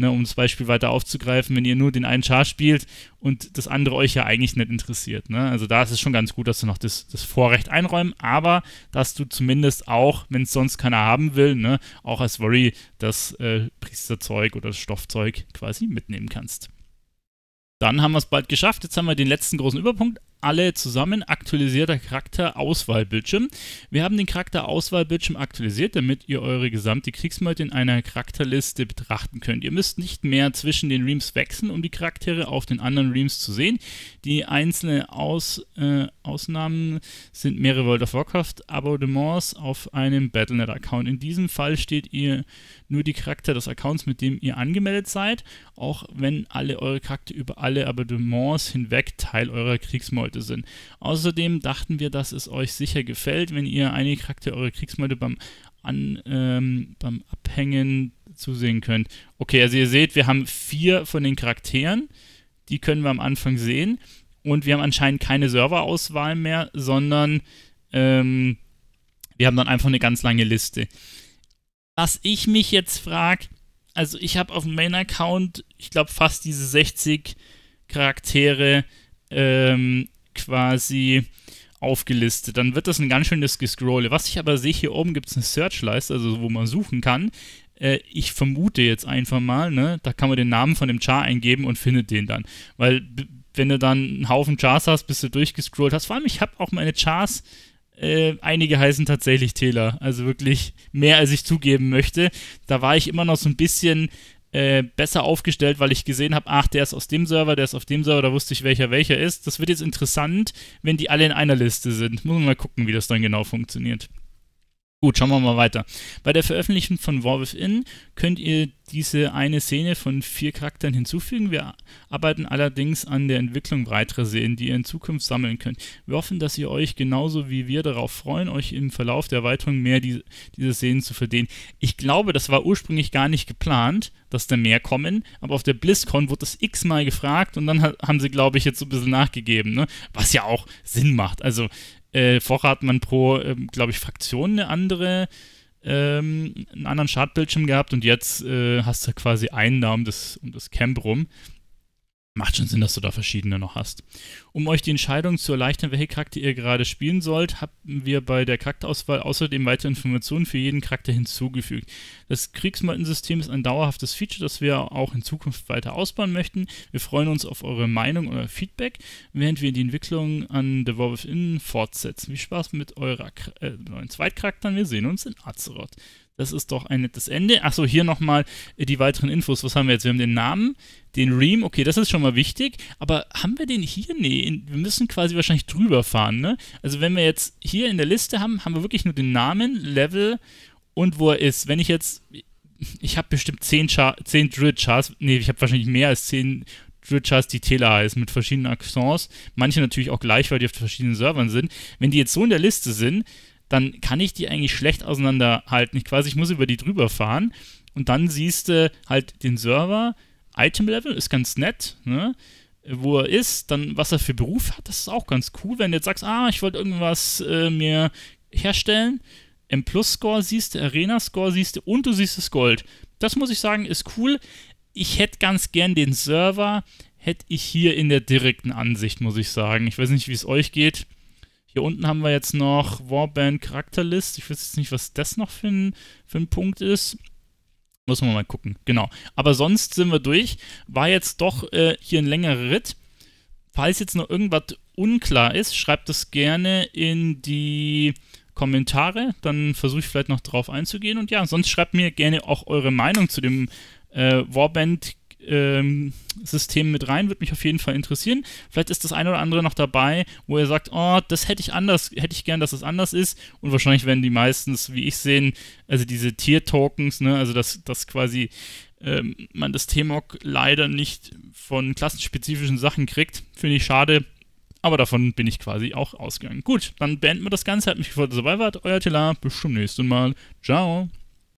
Ne, um das Beispiel weiter aufzugreifen, wenn ihr nur den einen Char spielt und das andere euch ja eigentlich nicht interessiert. Ne? Also da ist es schon ganz gut, dass du noch das, das Vorrecht einräumen, aber dass du zumindest auch, wenn es sonst keiner haben will, ne, auch als Worry das äh, Priesterzeug oder das Stoffzeug quasi mitnehmen kannst. Dann haben wir es bald geschafft. Jetzt haben wir den letzten großen Überpunkt alle zusammen. Aktualisierter Charakterauswahlbildschirm. Wir haben den Charakterauswahlbildschirm aktualisiert, damit ihr eure gesamte Kriegsmeute in einer Charakterliste betrachten könnt. Ihr müsst nicht mehr zwischen den Reams wechseln, um die Charaktere auf den anderen Reams zu sehen. Die einzelnen Aus, äh, Ausnahmen sind mehrere World of Warcraft Abonnements auf einem Battlenet-Account. In diesem Fall steht ihr nur die Charakter des Accounts, mit dem ihr angemeldet seid, auch wenn alle eure Charakter über alle Abonnements hinweg Teil eurer Kriegsmeute Kriegsbeute sind. Außerdem dachten wir, dass es euch sicher gefällt, wenn ihr einige Charaktere eurer Kriegsbeute beim, an, ähm, beim Abhängen zusehen könnt. Okay, also ihr seht, wir haben vier von den Charakteren. Die können wir am Anfang sehen. Und wir haben anscheinend keine Serverauswahl mehr, sondern ähm, wir haben dann einfach eine ganz lange Liste. Was ich mich jetzt frage, also ich habe auf dem Main-Account, ich glaube, fast diese 60 Charaktere ähm, quasi aufgelistet. Dann wird das ein ganz schönes Gescrolle. Was ich aber sehe, hier oben gibt es eine Search-Leiste, also wo man suchen kann. Äh, ich vermute jetzt einfach mal, ne, da kann man den Namen von dem Char eingeben und findet den dann. Weil wenn du dann einen Haufen Chars hast, bis du durchgescrollt hast. Vor allem, ich habe auch meine Chars, äh, einige heißen tatsächlich Taylor. Also wirklich mehr, als ich zugeben möchte. Da war ich immer noch so ein bisschen äh, besser aufgestellt, weil ich gesehen habe, ach, der ist aus dem Server, der ist auf dem Server, da wusste ich, welcher welcher ist. Das wird jetzt interessant, wenn die alle in einer Liste sind. Muss man mal gucken, wie das dann genau funktioniert. Gut, schauen wir mal weiter. Bei der Veröffentlichung von War Within könnt ihr diese eine Szene von vier Charakteren hinzufügen. Wir arbeiten allerdings an der Entwicklung weiterer Szenen, die ihr in Zukunft sammeln könnt. Wir hoffen, dass ihr euch genauso wie wir darauf freuen, euch im Verlauf der Erweiterung mehr die, diese Szenen zu verdienen. Ich glaube, das war ursprünglich gar nicht geplant, dass da mehr kommen, aber auf der BlizzCon wurde das x-mal gefragt und dann haben sie, glaube ich, jetzt so ein bisschen nachgegeben, ne? was ja auch Sinn macht. Also äh, vorher hat man pro, äh, glaube ich, Fraktion eine andere, ähm, einen anderen Startbildschirm gehabt und jetzt äh, hast du quasi einen da um das, um das Camp rum macht schon Sinn, dass du da verschiedene noch hast. Um euch die Entscheidung zu erleichtern, welche Charakter ihr gerade spielen sollt, haben wir bei der Charakterauswahl außerdem weitere Informationen für jeden Charakter hinzugefügt. Das Kriegsmaltensystem ist ein dauerhaftes Feature, das wir auch in Zukunft weiter ausbauen möchten. Wir freuen uns auf eure Meinung oder Feedback, während wir die Entwicklung an The War Within fortsetzen. Viel Spaß mit euren äh, neuen Zweitcharaktern. Wir sehen uns in Azeroth. Das ist doch ein nettes Ende. Achso, hier nochmal äh, die weiteren Infos. Was haben wir jetzt? Wir haben den Namen, den Ream. Okay, das ist schon mal wichtig. Aber haben wir den hier? Nee, wir müssen quasi wahrscheinlich drüber fahren. Ne? Also wenn wir jetzt hier in der Liste haben, haben wir wirklich nur den Namen, Level und wo er ist. Wenn ich jetzt... Ich habe bestimmt 10, Char 10 Drill-Chars. Nee, ich habe wahrscheinlich mehr als 10 Drill-Chars, die Tela heißen, mit verschiedenen Accents. Manche natürlich auch gleich, weil die auf verschiedenen Servern sind. Wenn die jetzt so in der Liste sind dann kann ich die eigentlich schlecht auseinanderhalten. Ich quasi, ich muss über die drüber fahren und dann siehst du halt den Server, Item-Level ist ganz nett, ne? wo er ist, dann was er für Beruf hat, das ist auch ganz cool. Wenn du jetzt sagst, ah, ich wollte irgendwas äh, mir herstellen, M Plus-Score siehst du, Arena-Score siehst du und du siehst das Gold. Das muss ich sagen, ist cool. Ich hätte ganz gern den Server, hätte ich hier in der direkten Ansicht, muss ich sagen. Ich weiß nicht, wie es euch geht. Hier unten haben wir jetzt noch Warband Charakterlist. Ich weiß jetzt nicht, was das noch für ein, für ein Punkt ist. Muss man mal gucken. Genau. Aber sonst sind wir durch. War jetzt doch äh, hier ein längerer Ritt. Falls jetzt noch irgendwas unklar ist, schreibt das gerne in die Kommentare. Dann versuche ich vielleicht noch drauf einzugehen. Und ja, sonst schreibt mir gerne auch eure Meinung zu dem äh, Warband ähm, System mit rein, würde mich auf jeden Fall interessieren. Vielleicht ist das eine oder andere noch dabei, wo ihr sagt, oh, das hätte ich anders, hätte ich gern, dass es das anders ist. Und wahrscheinlich werden die meistens, wie ich sehen, also diese Tier-Tokens, ne, also dass das quasi ähm, man das T-Mock leider nicht von klassenspezifischen Sachen kriegt, finde ich schade. Aber davon bin ich quasi auch ausgegangen. Gut, dann beenden wir das Ganze. Hat mich gefreut, dass ihr dabei wart. Euer Tela, Bis zum nächsten Mal. Ciao.